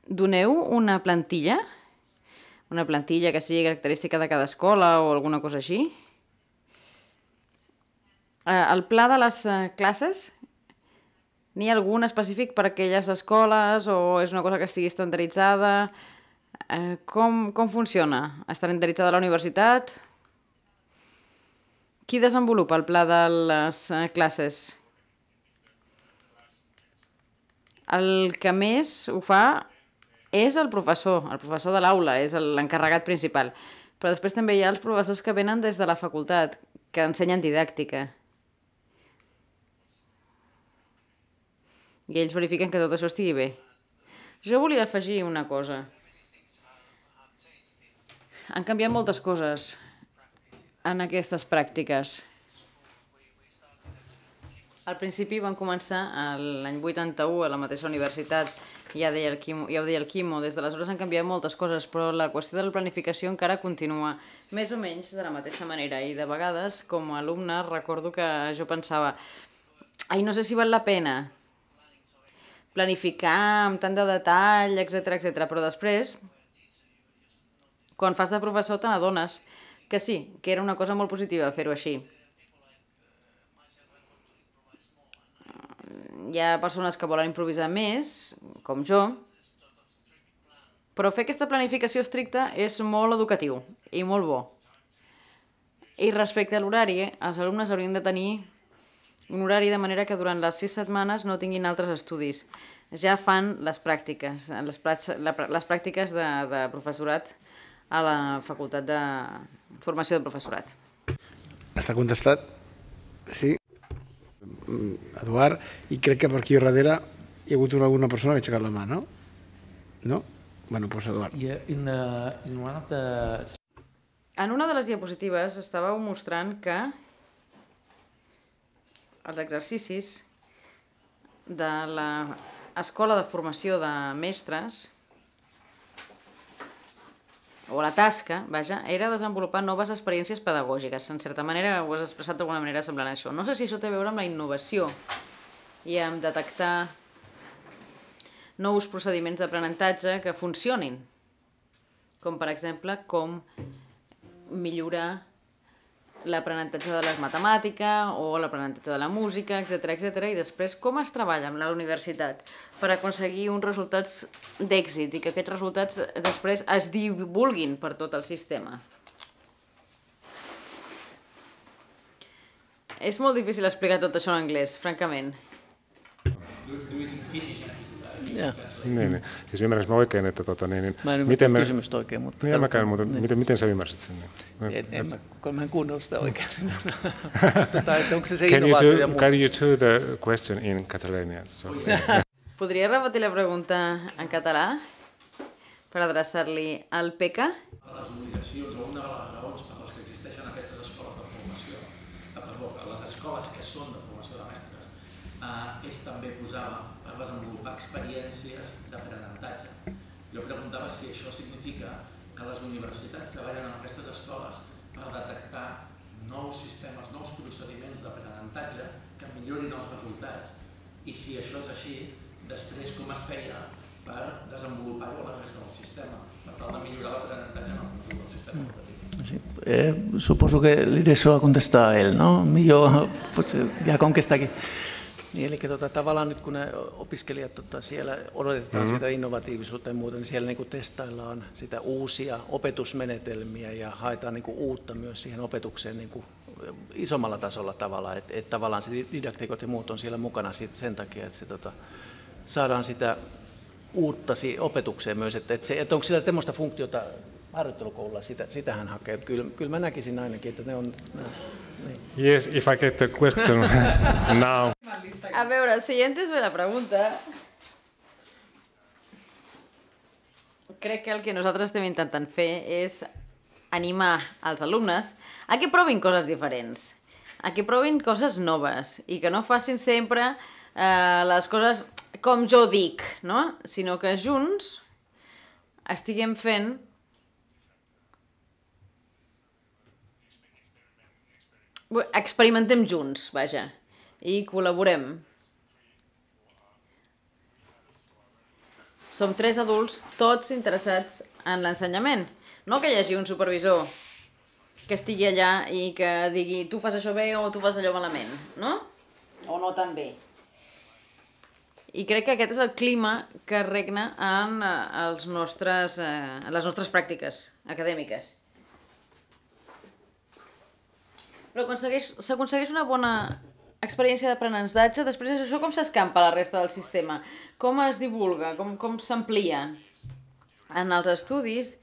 Speaker 3: doneu una plantilla, una plantilla que sigui característica de cada escola o alguna cosa així. Eh, el pla de les eh, classes, n'hi ha algun específic per a aquelles escoles o és una cosa que estigui estandarditzada? Eh, com, com funciona? Estandarditzada la universitat? Qui desenvolupa el pla de les classes? El que més ho fa és el professor, el professor de l'aula, és l'encarregat principal. Però després també hi ha els professors que venen des de la facultat, que ensenyen didàctica. I ells verifiquen que tot això estigui bé. Jo volia afegir una cosa. Han canviat moltes coses en aquestes pràctiques. Al principi van començar l'any 81 a la mateixa universitat ja, deia el Quimo, ja ho deia el Quimo, des d'aleshores han canviat moltes coses, però la qüestió de la planificació encara continua, més o menys de la mateixa manera, i de vegades, com a alumne, recordo que jo pensava ai, no sé si val la pena planificar amb tant de detall, etc etc. però després, quan fas de professor, te n'adones que sí, que era una cosa molt positiva fer-ho així, hi ha persones que volen improvisar més, com jo, però fer aquesta planificació estricta és molt educatiu i molt bo. I respecte a l'horari, eh, els alumnes haurien de tenir un horari de manera que durant les sis setmanes no tinguin altres estudis. Ja fan les pràctiques, les, les pràctiques de, de professorat a la facultat de formació de professorat.
Speaker 1: Està contestat? Sí. Mm, Eduard, i crec que per aquí darrere hi ha hagut alguna persona que ha aixecat la mà, no? No? Bueno, doncs Eduard.
Speaker 2: I in, the, in one of the...
Speaker 3: En una de les diapositives estàveu mostrant que els exercicis de l'escola de formació de mestres o la tasca, vaja, era desenvolupar noves experiències pedagògiques. En certa manera ho has expressat d'alguna manera semblant a això. No sé si això té a veure amb la innovació i amb detectar nous procediments d'aprenentatge que funcionin, com per exemple com millorar l'aprenentatge de les matemàtiques o l'aprenentatge de la música, etc etc. i després com es treballa amb la universitat per aconseguir uns resultats d'èxit i que aquests resultats després es divulguin per tot el sistema. És molt difícil explicar tot això en anglès, francament.
Speaker 1: Do, do it in Finnish, Joo. Niin, niin. Siis ymmärränkö mä oikein, että tota, niin, niin, mä en miten me... kysymystä oikein, mutta... Niin, käyn, mutta niin. miten, miten sä ymmärsit sen? Niin? En, en, mä,
Speaker 3: kun mä en
Speaker 2: kuunnellut sitä oikein. tai että onko se se can you,
Speaker 1: do, can you do the question in Catalanian? So,
Speaker 3: Podria repetir la pregunta en català per adreçar-li al PECA? Les
Speaker 2: obligacions o una de les raons per les que existeixen aquestes escoles de formació, eh, perdó, les escoles que són de formació de mestres, eh, és també posar per desenvolupar experiències d'aprenentatge. Jo preguntava si això significa que les universitats treballen en aquestes escoles per detectar nous sistemes, nous procediments d'aprenentatge que millorin els resultats i si això és així, després com es feia per desenvolupar-ho a la resta del sistema, per tal de millorar l'aprenentatge en el conjunt del sistema educatiu. Sí. Eh, suposo que li deixo a contestar a ell, no? Millor, potser, ja com que està aquí. Niin, eli tota, tavallaan nyt kun ne opiskelijat tota, siellä odotetaan mm-hmm. sitä innovatiivisuutta ja muuta, niin siellä niin kuin testaillaan sitä uusia opetusmenetelmiä ja haetaan niin kuin uutta myös siihen opetukseen niin kuin isommalla tasolla tavalla, että et tavallaan se didaktikot ja muut on siellä mukana siitä, sen takia, että se, tota, saadaan sitä uutta si- opetukseen myös, että että, se, että onko siellä semmoista funktiota harjoittelukoululla, sitä, sitähän hakee. Kyllä, kyllä mä näkisin ainakin, että ne on... Ne,
Speaker 1: niin. Yes, if I get the question now. A
Speaker 3: veure, si A veure, bé la pregunta. Crec que el que nosaltres estem intentant fer és animar els alumnes a que provin coses diferents, a que provin coses noves i que no facin sempre eh, les coses com jo dic, no? sinó que junts estiguem fent experimentem junts, vaja i col·laborem. Som tres adults, tots interessats en l'ensenyament. No que hi hagi un supervisor que estigui allà i que digui tu fas això bé o tu fas allò malament, no? O no tan bé. I crec que aquest és el clima que regna en, eh, els nostres, en eh, les nostres pràctiques acadèmiques. Però s'aconsegueix una bona experiència d'aprenentatge, després això com s'escampa la resta del sistema? Com es divulga? Com, com s'amplia? En els estudis,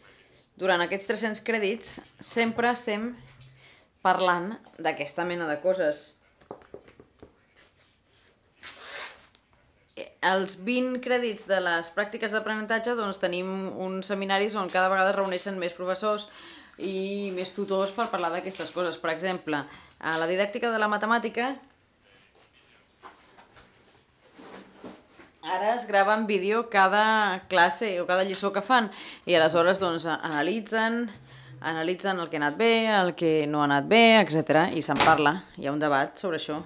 Speaker 3: durant aquests 300 crèdits, sempre estem parlant d'aquesta mena de coses. Els 20 crèdits de les pràctiques d'aprenentatge doncs, tenim uns seminaris on cada vegada reuneixen més professors, i més tutors per parlar d'aquestes coses. Per exemple, a la didàctica de la matemàtica Ara es grava en vídeo cada classe o cada lliçó que fan i aleshores doncs analitzen, analitzen el que ha anat bé, el que no ha anat bé, etc. i se'n parla, hi ha un debat sobre això.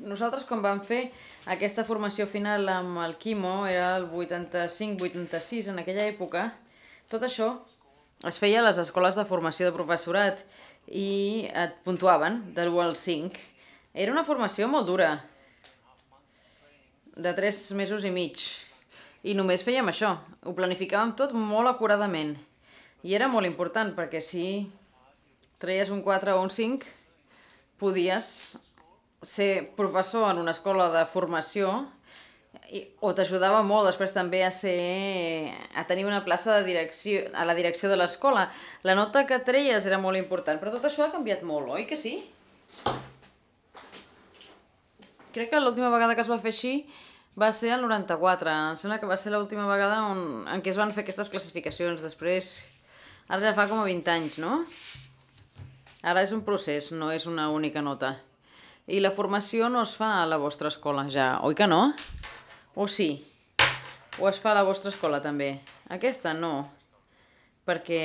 Speaker 3: Nosaltres quan vam fer aquesta formació final amb el Quimo, era el 85-86 en aquella època, tot això es feia a les escoles de formació de professorat i et puntuaven de l'1 al 5 era una formació molt dura. De tres mesos i mig. I només fèiem això. Ho planificàvem tot molt acuradament. I era molt important, perquè si treies un 4 o un 5, podies ser professor en una escola de formació i, o t'ajudava molt després també a ser a tenir una plaça de direcció a la direcció de l'escola. La nota que treies era molt important, però tot això ha canviat molt, oi que sí? Crec que l'última vegada que es va fer així va ser el 94. Em sembla que va ser l'última vegada on, en què es van fer aquestes classificacions. Després, ara ja fa com a 20 anys, no? Ara és un procés, no és una única nota. I la formació no es fa a la vostra escola ja, oi que no? O sí? O es fa a la vostra escola també? Aquesta no, perquè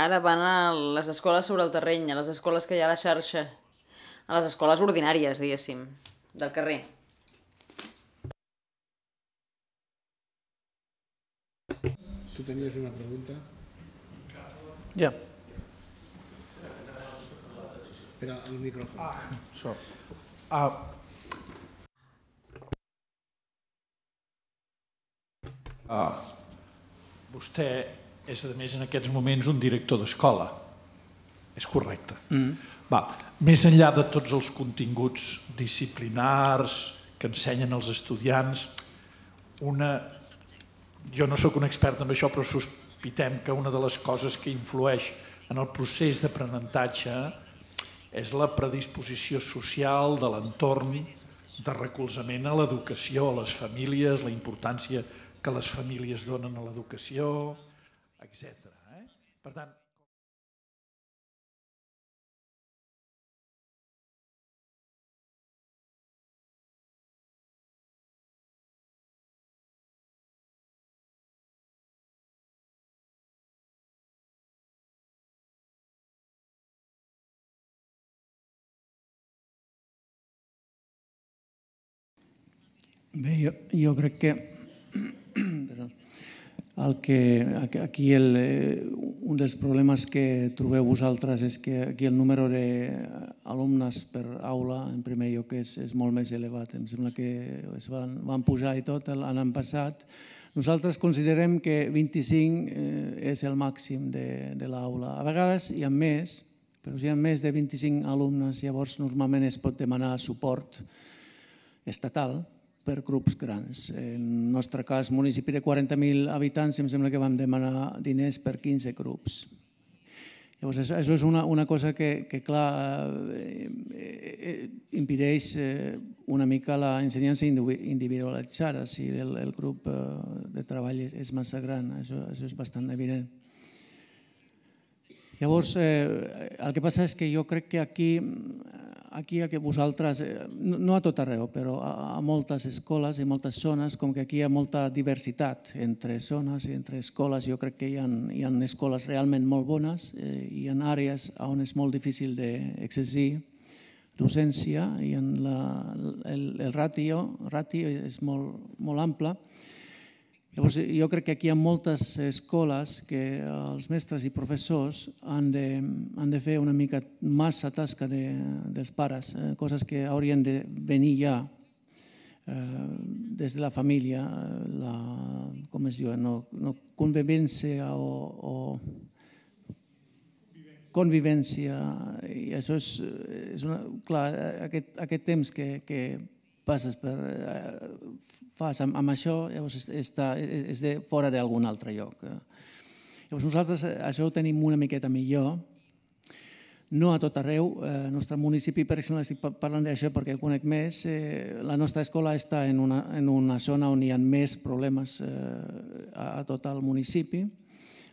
Speaker 3: ara van a les escoles sobre el terreny, a les escoles que hi ha a la xarxa a les escoles ordinàries, diguéssim, del carrer.
Speaker 1: Tu tenies una pregunta? Ja. Yeah. Espera, el micròfon. Ah, so. ah.
Speaker 2: ah. Vostè és, a més, en aquests moments un director d'escola. És correcte. Mm. Va, més enllà de tots els continguts disciplinars que ensenyen els estudiants, una, jo no sóc un expert en això, però sospitem que una de les coses que influeix en el procés d'aprenentatge és la predisposició social de l'entorn, de recolzament a l'educació, a les famílies, la importància que les
Speaker 4: famílies donen a l'educació, etc. Eh? Per tant,
Speaker 2: Bé, jo, jo crec que el que aquí el, eh, un dels problemes que trobeu vosaltres és que aquí el número d'alumnes eh, per aula en primer lloc és, és molt més elevat. Em sembla que es van, van pujar i tot l'any passat. Nosaltres considerem que 25 eh, és el màxim de, de l'aula. A vegades hi ha més, però si hi ha més de 25 alumnes, llavors normalment es pot demanar suport estatal, per grups grans. En el nostre cas, municipi de 40.000 habitants, em sembla que vam demanar diners per 15 grups. Llavors, això, això és una, una cosa que, que clar, eh, eh, eh impideix eh, una mica l'ensenyança individualitzada, si el, el grup eh, de treball és, és massa gran, això, això és bastant evident. Llavors, eh, el que passa és que jo crec que aquí aquí a que vosaltres, eh, no a tot arreu, però a, a moltes escoles i moltes zones, com que aquí hi ha molta diversitat entre zones i entre escoles, jo crec que hi ha, hi ha escoles realment molt bones, eh, hi ha àrees on és molt difícil d'exercir docència i en la, el, el ratio, ratio és molt, molt ample, Llavors, jo crec que aquí hi ha moltes escoles que els mestres i professors han de, han de fer una mica massa tasca de, dels pares, eh, coses que haurien de venir ja eh, des de la família, eh, la, com es diu, no, no convivència o, o convivència, i això és, és una, clar, aquest, aquest temps que, que passes per, eh, fas amb, amb això, llavors està, és de fora d'algun altre lloc. Llavors nosaltres eh, això ho tenim una miqueta millor, no a tot arreu, eh, el nostre municipi, per exemple, estic parlant d'això perquè ho conec més, eh, la nostra escola està en una, en una zona on hi ha més problemes eh, a, a tot el municipi.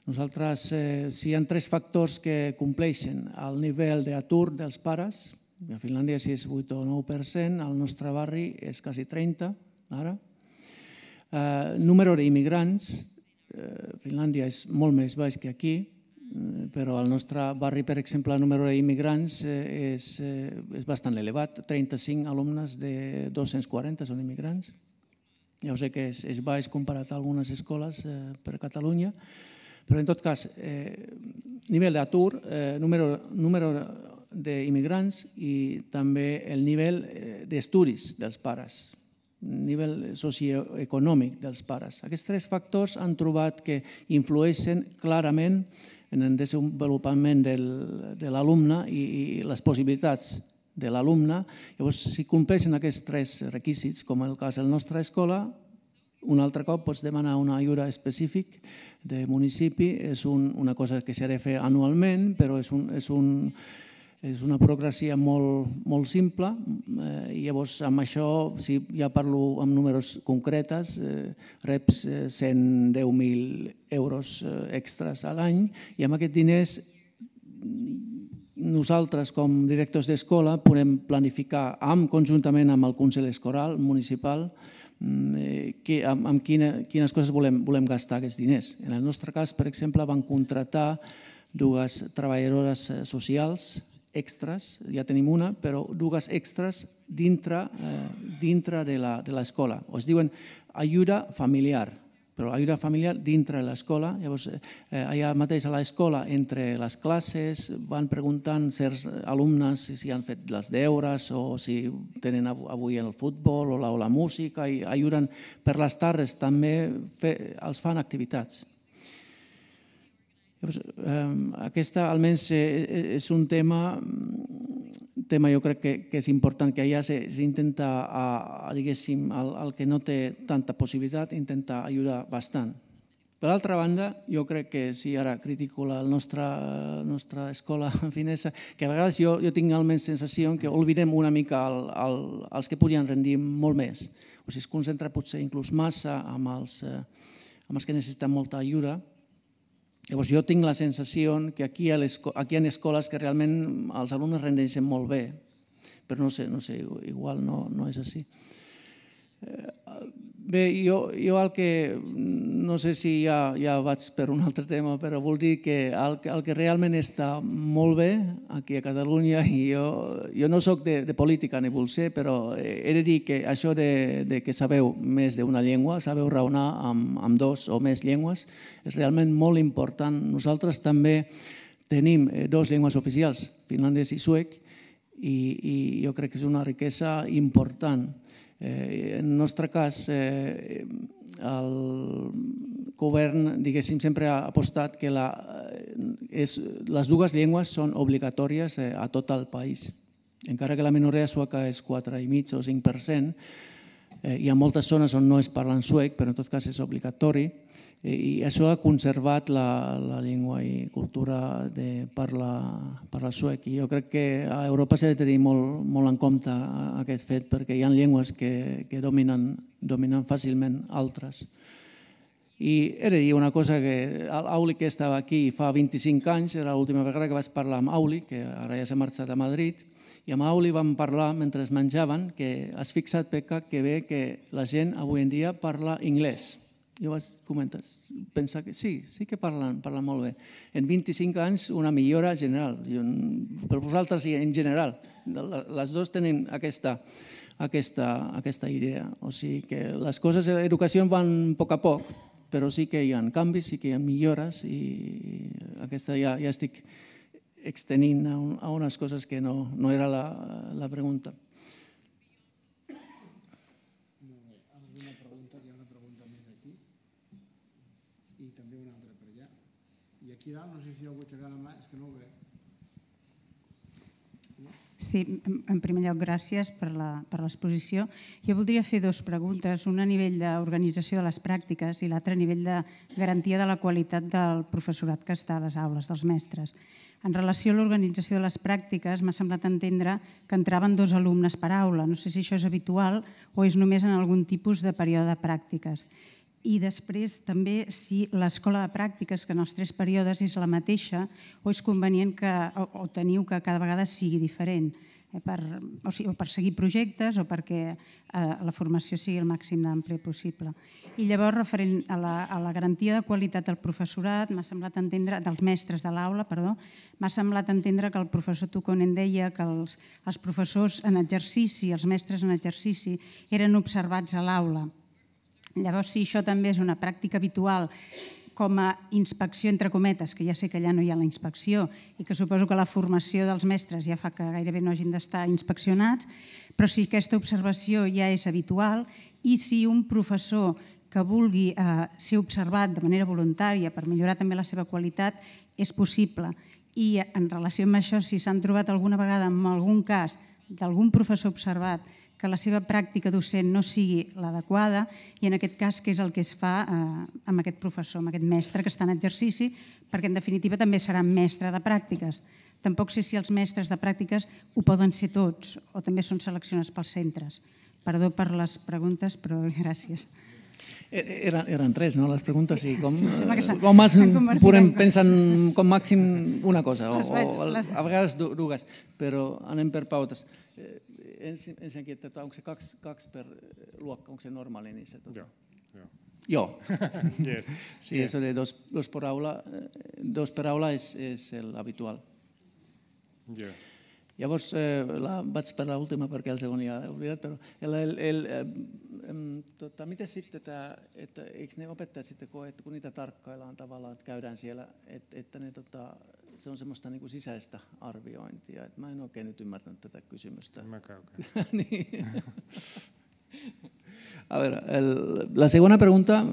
Speaker 2: Nosaltres, eh, si hi ha tres factors que compleixen el nivell d'atur dels pares, a Finlàndia si és 8 o 9%, al nostre barri és quasi 30, ara. Eh, número d'immigrants, eh, Finlàndia és molt més baix que aquí, eh, però al nostre barri, per exemple, el número d'immigrants eh, és, eh, és bastant elevat, 35 alumnes de 240 són immigrants. Ja ho sé que és, és baix comparat a algunes escoles per Catalunya, però en tot cas, eh, nivell d'atur, eh, número, número d'immigrants i també el nivell eh, d'estudis dels pares, nivell socioeconòmic dels pares. Aquests tres factors han trobat que influeixen clarament en el desenvolupament del, de l'alumne i, i les possibilitats de l'alumne. Llavors, si compleixen aquests tres requisits, com el cas de la nostra escola, un altre cop pots demanar una ajuda específic de municipi, és un, una cosa que s'ha de fer anualment, però és un, és un, és una burocràcia molt, molt simple eh, i llavors amb això, si ja parlo amb números concretes, eh, reps 110.000 eh, euros eh, extras a l'any i amb aquest diners nosaltres com directors d'escola podem planificar amb, conjuntament amb el Consell Escoral Municipal mm, eh, que, amb, amb quina, quines coses volem, volem gastar aquests diners. En el nostre cas, per exemple, van contratar dues treballadores socials extras, ja tenim una, però dues extras dintre, eh, dintre de l'escola. Es diuen ajuda familiar, però ajuda familiar dintre de l'escola. Llavors, eh, eh, allà mateix a l'escola, entre les classes, van preguntant certs alumnes si han fet les deures o si tenen avui el futbol o la, o la música i ajuden per les tardes també fer, els fan activitats. Llavors, eh, aquesta almenys eh, eh, és un tema, mm, tema jo crec que, que és important, que allà s'intenta, diguéssim, el, el que no té tanta possibilitat, intenta ajudar bastant. Per altra banda, jo crec que si ara critico la nostra, nostra escola finesa, que a vegades jo, jo tinc almenys sensació que oblidem una mica el, el, els que podien rendir molt més. O sigui, es concentra potser inclús massa amb els, eh, amb els que necessiten molta ajuda, Llavors jo tinc la sensació que aquí, a les, aquí hi ha escoles que realment els alumnes rendeixen molt bé, però no sé, no sé igual no, no és així. Eh, bé, jo, jo el que, no sé si ja, ja vaig per un altre tema, però vull dir que el, el que realment està molt bé aquí a Catalunya, i jo, jo no sóc de, de política ni vull ser, però he de dir que això de, de que sabeu més d'una llengua, sabeu raonar amb, amb dos o més llengües, és realment molt important. Nosaltres també tenim eh, dues llengües oficials, finlandès i suec, i, i jo crec que és una riquesa important. Eh, en el nostre cas, eh, el govern, sempre ha apostat que la, és, les dues llengües són obligatòries a tot el país. Encara que la minoria sueca és 4,5 o 5%, hi ha moltes zones on no es parla en suec, però en tot cas és obligatori. Eh, I això ha conservat la, la llengua i cultura de parla, parla suec. I jo crec que a Europa s'ha de tenir molt, molt en compte aquest fet perquè hi ha llengües que, que dominen, dominen fàcilment altres. I he de dir una cosa que l'Auli que estava aquí fa 25 anys, era l'última vegada que vaig parlar amb Auli, que ara ja s'ha marxat a Madrid, i amb Auli vam parlar mentre es menjaven que has fixat, Peca, que bé que la gent avui en dia parla anglès jo vaig comentar, pensar que sí, sí que parlen, parlen molt bé. En 25 anys, una millora general. Jo, per vosaltres, en general. Les dues tenen aquesta, aquesta, aquesta idea. O sigui que les coses de l'educació van a poc a poc, però sí que hi ha canvis, sí que hi ha millores i aquesta ja, ja estic extenint a, un, a unes coses que no, no era la, la pregunta.
Speaker 1: existirà, no sé si algú aixecarà la mà, és que no ho veig.
Speaker 5: Sí, en primer lloc, gràcies per l'exposició. Jo voldria fer dues preguntes, una a nivell d'organització de les pràctiques i l'altra a nivell de garantia de la qualitat del professorat que està a les aules, dels mestres. En relació a l'organització de les pràctiques, m'ha semblat entendre que entraven dos alumnes per aula. No sé si això és habitual o és només en algun tipus de període de pràctiques i després també si l'escola de pràctiques, que en els tres períodes és la mateixa, o és convenient que, o, o teniu que cada vegada sigui diferent, eh, per, o, sigui, o per seguir projectes o perquè eh, la formació sigui el màxim d'ample possible. I llavors, referent a la, a la garantia de qualitat del professorat, m'ha semblat entendre, dels mestres de l'aula, perdó, m'ha semblat entendre que el professor Tuconen deia que els, els professors en exercici, els mestres en exercici, eren observats a l'aula Llavors, si això també és una pràctica habitual com a inspecció entre cometes, que ja sé que allà no hi ha la inspecció i que suposo que la formació dels mestres ja fa que gairebé no hagin d'estar inspeccionats, però si aquesta observació ja és habitual i si un professor que vulgui eh, ser observat de manera voluntària per millorar també la seva qualitat és possible. I en relació amb això, si s'han trobat alguna vegada en algun cas d'algun professor observat que la seva pràctica docent no sigui l'adequada i en aquest cas que és el que es fa eh, amb aquest professor, amb aquest mestre que està en exercici, perquè en definitiva també serà mestre de pràctiques. Tampoc sé si els mestres de pràctiques ho poden ser tots o també són seleccionats pels centres. Perdó per les preguntes, però gràcies.
Speaker 2: E-, e-, era, eren tres, no?, les preguntes, i com, sí, eh, com més podem, pensen com màxim una cosa, o, o a vegades dues, però anem per pautes. Eh, ensin, ensinnäkin, että onko se kaksi, kaksi per luokka, onko se normaali niissä? Tuota? Joo. Joo. yes. Siis eso dos, dos, por aula, dos per aula es, es el habitual. Yeah. Llavors, eh, la, vaig per l'última perquè el segon ja he oblidat, però el, el, el, äm, eh, mm, tota, miten sitten tämä, että eikö ne opettajat sitten koe, että kun niitä tarkkaillaan tavallaan, että käydään siellä, että, että ne tota, se on semmoista niin kuin sisäistä arviointia. Et mä en oikein nyt ymmärtänyt tätä kysymystä. Mäkään niin. A ver, el, la segunda pregunta,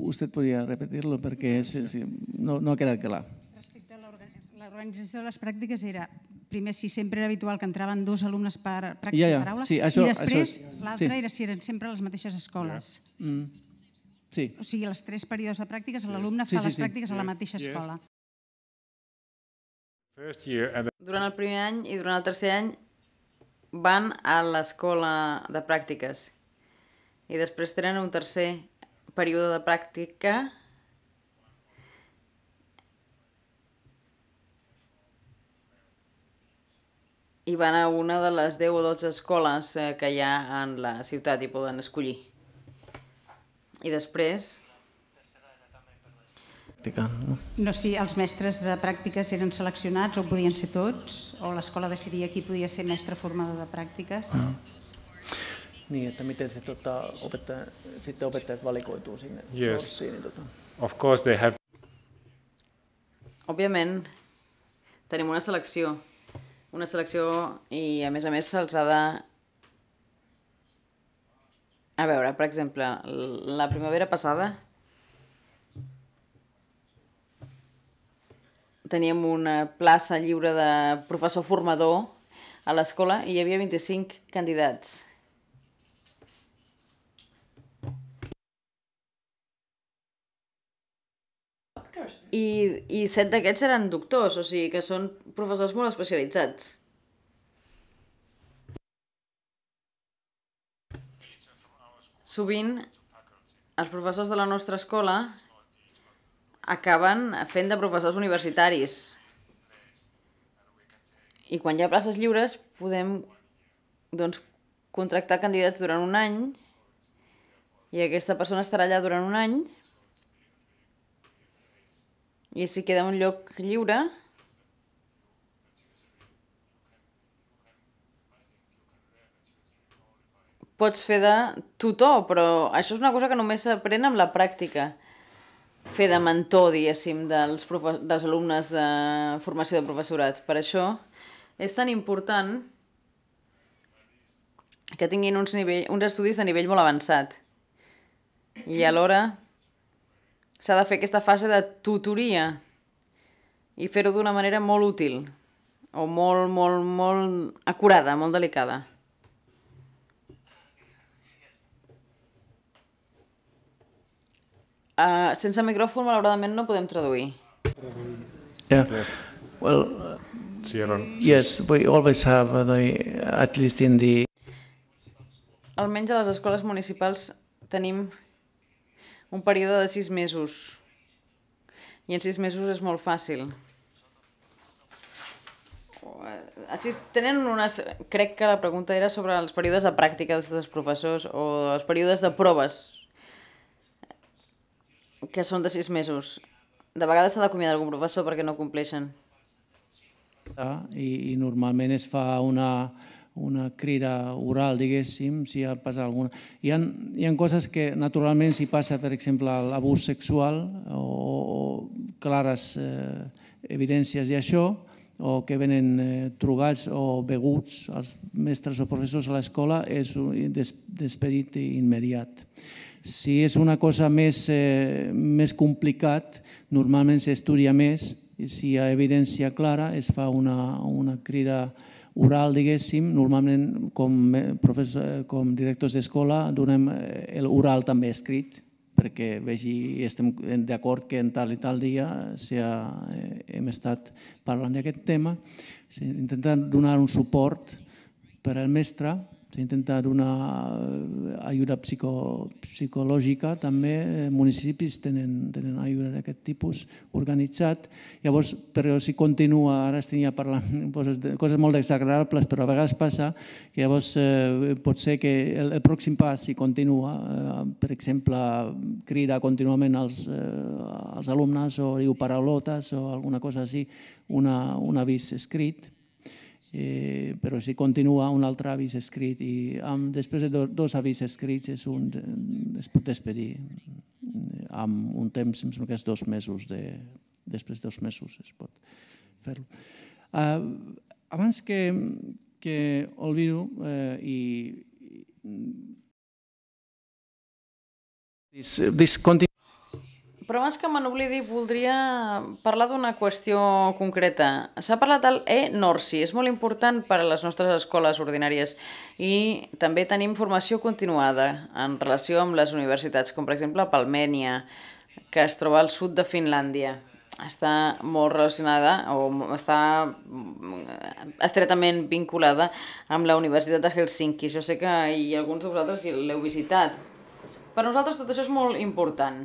Speaker 2: usted podría repetirlo porque es, es, no, no queda clar. Respecte
Speaker 5: a l'organització de les pràctiques era primer si sempre era habitual que entraven dos alumnes per pràctica ja, ja. paraula sí, això, i després l'altre sí. era si eren sempre les mateixes escoles. Ja. Mm. Sí. O sigui, les tres períodes de pràctiques, l'alumne alumno fa las sí, les pràctiques sí. a la mateixa yes. escola.
Speaker 1: Durant
Speaker 3: el primer any i durant el tercer any van a l'escola de pràctiques i després tenen un tercer període de pràctica i van a una de les 10 o 12 escoles eh, que hi ha en la ciutat i poden escollir. I després
Speaker 2: pràctica. No?
Speaker 5: no, sí, els mestres de pràctiques eren seleccionats o podien ser tots, o l'escola decidia qui podia ser mestre formador de pràctiques. Ah.
Speaker 2: Niin, että miten se tota, opettaja, sitten opettajat valikoituu sinne yes.
Speaker 1: kurssiin. Niin, tota. Of course they have...
Speaker 3: Òbviament, tenim una selecció. Una selecció i, a més a més, se'ls ha de a veure, per exemple, la primavera passada teníem una plaça lliure de professor formador a l'escola i hi havia 25 candidats. I, i set d'aquests eren doctors, o sigui que són professors molt especialitzats. Sovint, els professors de la nostra escola acaben fent de professors universitaris. I quan hi ha places lliures podem doncs, contractar candidats durant un any i aquesta persona estarà allà durant un any i si queda un lloc lliure pots fer de tutor, però això és una cosa que només s'aprèn amb la pràctica fer de mentor, diguéssim, dels, dels alumnes de formació de professorat. Per això és tan important que tinguin uns, nivell, uns estudis de nivell molt avançat. I alhora s'ha de fer aquesta fase de tutoria i fer-ho d'una manera molt útil o molt, molt, molt acurada, molt delicada. Uh, sense micròfon, malauradament, no podem traduir.
Speaker 2: Yeah. Well,
Speaker 1: uh, yes,
Speaker 2: we always have, uh, the, uh, at least in the...
Speaker 3: Almenys a les escoles municipals tenim un període de sis mesos. I en sis mesos és molt fàcil. Uh, així tenen unes... Crec que la pregunta era sobre els períodes de pràctiques dels professors o els períodes de proves que són de sis mesos. De vegades s'ha d'acomiadar algun professor perquè no compleixen.
Speaker 2: Ah, I, i normalment es fa una, una crida oral, diguéssim, si ha passat alguna... Hi ha, hi ha coses que naturalment si passa, per exemple, l'abús sexual o, o clares eh, evidències d'això, o que venen eh, trugats o beguts als mestres o professors a l'escola, és un despedit immediat. Si és una cosa més, eh, més complicat, normalment s'estudia més, i si hi ha evidència clara es fa una, una crida oral, diguéssim, normalment com, eh, professor, eh, com directors d'escola donem eh, l'oral també escrit, perquè vegi, estem d'acord que en tal i tal dia si ha, hem estat parlant d'aquest tema, intentant donar un suport per al mestre intentar una eh, ajuda psico, psicològica, també eh, municipis tenen, tenen ajuda d'aquest tipus organitzat. Llavors, però si continua, ara estic ja parlant coses, coses molt desagradables, però a vegades passa que llavors eh, pot ser que el, el pròxim pas, si continua, eh, per exemple, crida continuament als, eh, als alumnes o diu paraulotes o alguna cosa així, una, un avís escrit, Eh, però si continua un altre avís escrit i amb, després de dos avis escrits és un, es pot despedir eh, amb un temps, em sembla que és dos mesos de, després de dos mesos es pot fer-ho. Ah, abans que, que olvido eh, i, i This, this continue
Speaker 3: però abans que me n'oblidi, voldria parlar d'una qüestió concreta. S'ha parlat del e-NORSI, és molt important per a les nostres escoles ordinàries i també tenim formació continuada en relació amb les universitats, com per exemple Palmènia, que es troba al sud de Finlàndia està molt relacionada o està mm, estretament vinculada amb la Universitat de Helsinki. Jo sé que i alguns de vosaltres l'heu visitat. Per nosaltres tot això és molt important.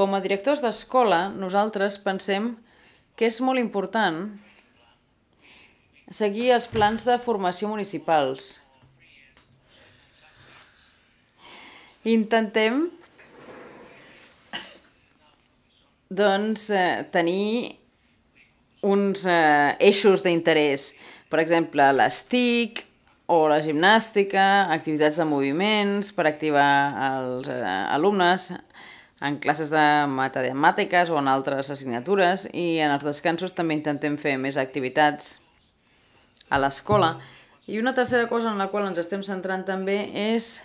Speaker 3: Com a directors d'escola, nosaltres pensem que és molt important seguir els plans de formació municipals. Intentem doncs, eh, tenir uns eh, eixos d'interès, per exemple, les TIC o la gimnàstica, activitats de moviments per activar els eh, alumnes, en classes de matemàtiques o en altres assignatures i en els descansos també intentem fer més activitats a l'escola. I una tercera cosa en la qual ens estem centrant també és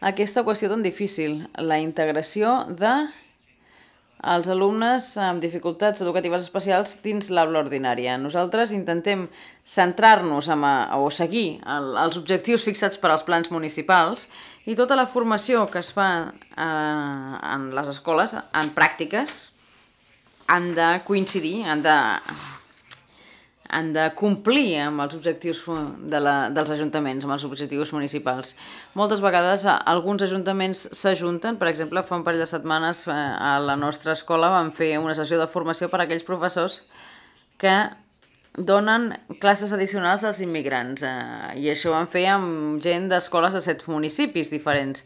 Speaker 3: aquesta qüestió tan difícil, la integració de als alumnes amb dificultats educatives especials dins l'aula ordinària. Nosaltres intentem centrar-nos eh, o seguir el, els objectius fixats per als plans municipals i tota la formació que es fa eh, en les escoles, en pràctiques, han de coincidir, han de han de complir amb els objectius de la, dels ajuntaments, amb els objectius municipals. Moltes vegades eh, alguns ajuntaments s'ajunten, per exemple, fa un parell de setmanes eh, a la nostra escola vam fer una sessió de formació per a aquells professors que donen classes addicionals als immigrants eh, i això ho van fer amb gent d'escoles de set municipis diferents.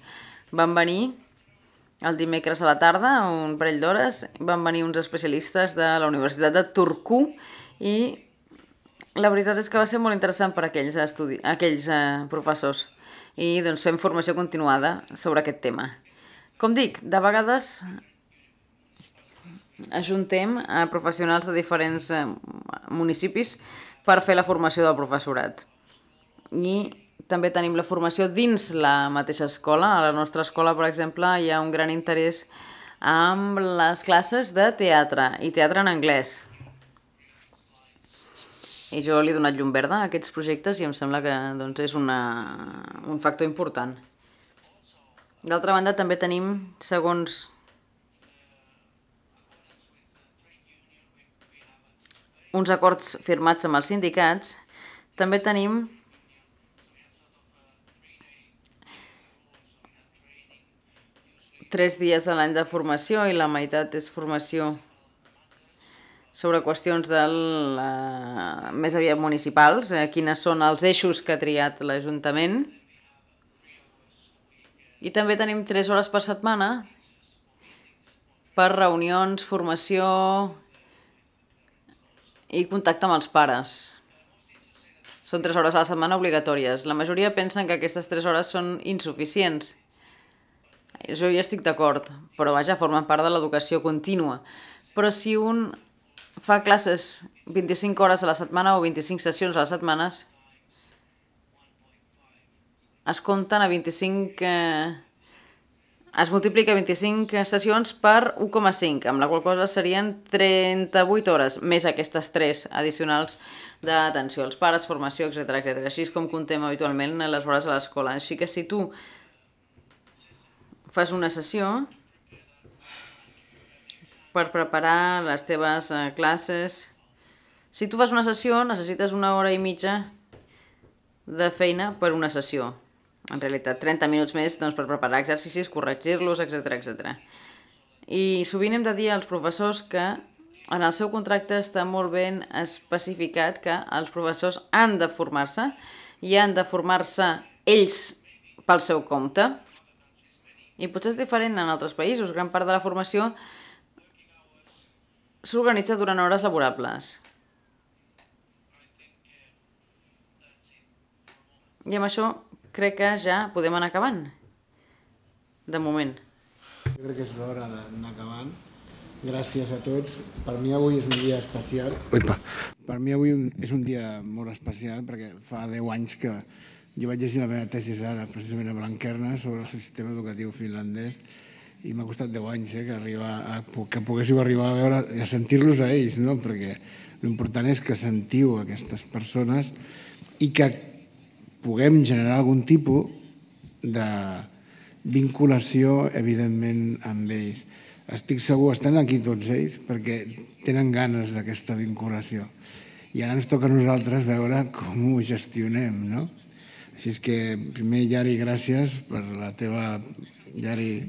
Speaker 3: Van venir el dimecres a la tarda, un parell d'hores, van venir uns especialistes de la Universitat de Turku i la veritat és que va ser molt interessant per a aquells, eh, estudi... aquells eh, professors i doncs, fem formació continuada sobre aquest tema. Com dic, de vegades ajuntem a professionals de diferents eh, municipis per fer la formació del professorat. I també tenim la formació dins la mateixa escola. A la nostra escola, per exemple, hi ha un gran interès amb les classes de teatre i teatre en anglès. I jo li he donat llum verda a aquests projectes i em sembla que doncs, és una, un factor important. D'altra banda, també tenim, segons uns acords firmats amb els sindicats, també tenim tres dies a l'any de formació i la meitat és formació sobre qüestions del, uh, més aviat municipals, eh, quines són els eixos que ha triat l'Ajuntament. I també tenim 3 hores per setmana per reunions, formació i contacte amb els pares. Són 3 hores a la setmana obligatòries. La majoria pensen que aquestes 3 hores són insuficients. Jo hi estic d'acord, però vaja, formen part de l'educació contínua. Però si un fa classes 25 hores a la setmana o 25 sessions a les setmanes, es compten a 25... Eh, es multiplica 25 sessions per 1,5, amb la qual cosa serien 38 hores, més aquestes 3 addicionals d'atenció als pares, formació, etc etc. Així és com contem habitualment les hores a l'escola. Així que si tu fas una sessió, per preparar les teves eh, classes. Si tu fas una sessió, necessites una hora i mitja de feina per una sessió. En realitat, 30 minuts més doncs, per preparar exercicis, corregir-los, etc etc. I sovint hem de dir als professors que en el seu contracte està molt ben especificat que els professors han de formar-se i han de formar-se ells pel seu compte. I potser és diferent en altres països. Gran part de la formació s'organitza durant hores laborables. I amb això crec que ja podem anar acabant,
Speaker 1: de moment. Jo crec que és l'hora d'anar acabant. Gràcies a tots. Per mi avui és un dia especial. Uipa. Per mi avui és un dia molt especial perquè fa 10 anys que jo vaig llegir la meva tesi ara, precisament a Blanquerna, sobre el sistema educatiu finlandès i m'ha costat 10 anys eh, que, arribar a, que poguéssiu arribar a veure i a sentir-los a ells, no? perquè l'important és que sentiu aquestes persones i que puguem generar algun tipus de vinculació, evidentment, amb ells. Estic segur, estan aquí tots ells perquè tenen ganes d'aquesta vinculació. I ara ens toca a nosaltres veure com ho gestionem, no? Així és que, primer, Jari, gràcies per la teva... Jari,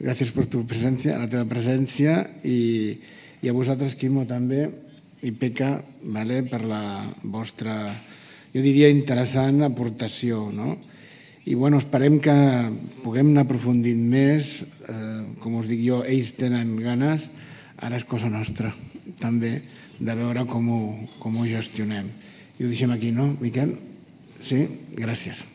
Speaker 1: gràcies per tu presència, la teva presència i, i a vosaltres, Quimo, també, i Peca, vale, per la vostra, jo diria, interessant aportació. No? I bueno, esperem que puguem anar aprofundint més. Eh, com us dic jo, ells tenen ganes, ara és cosa nostra, també, de veure com ho, com ho gestionem. I ho deixem aquí, no, Miquel? Sí? Gràcies.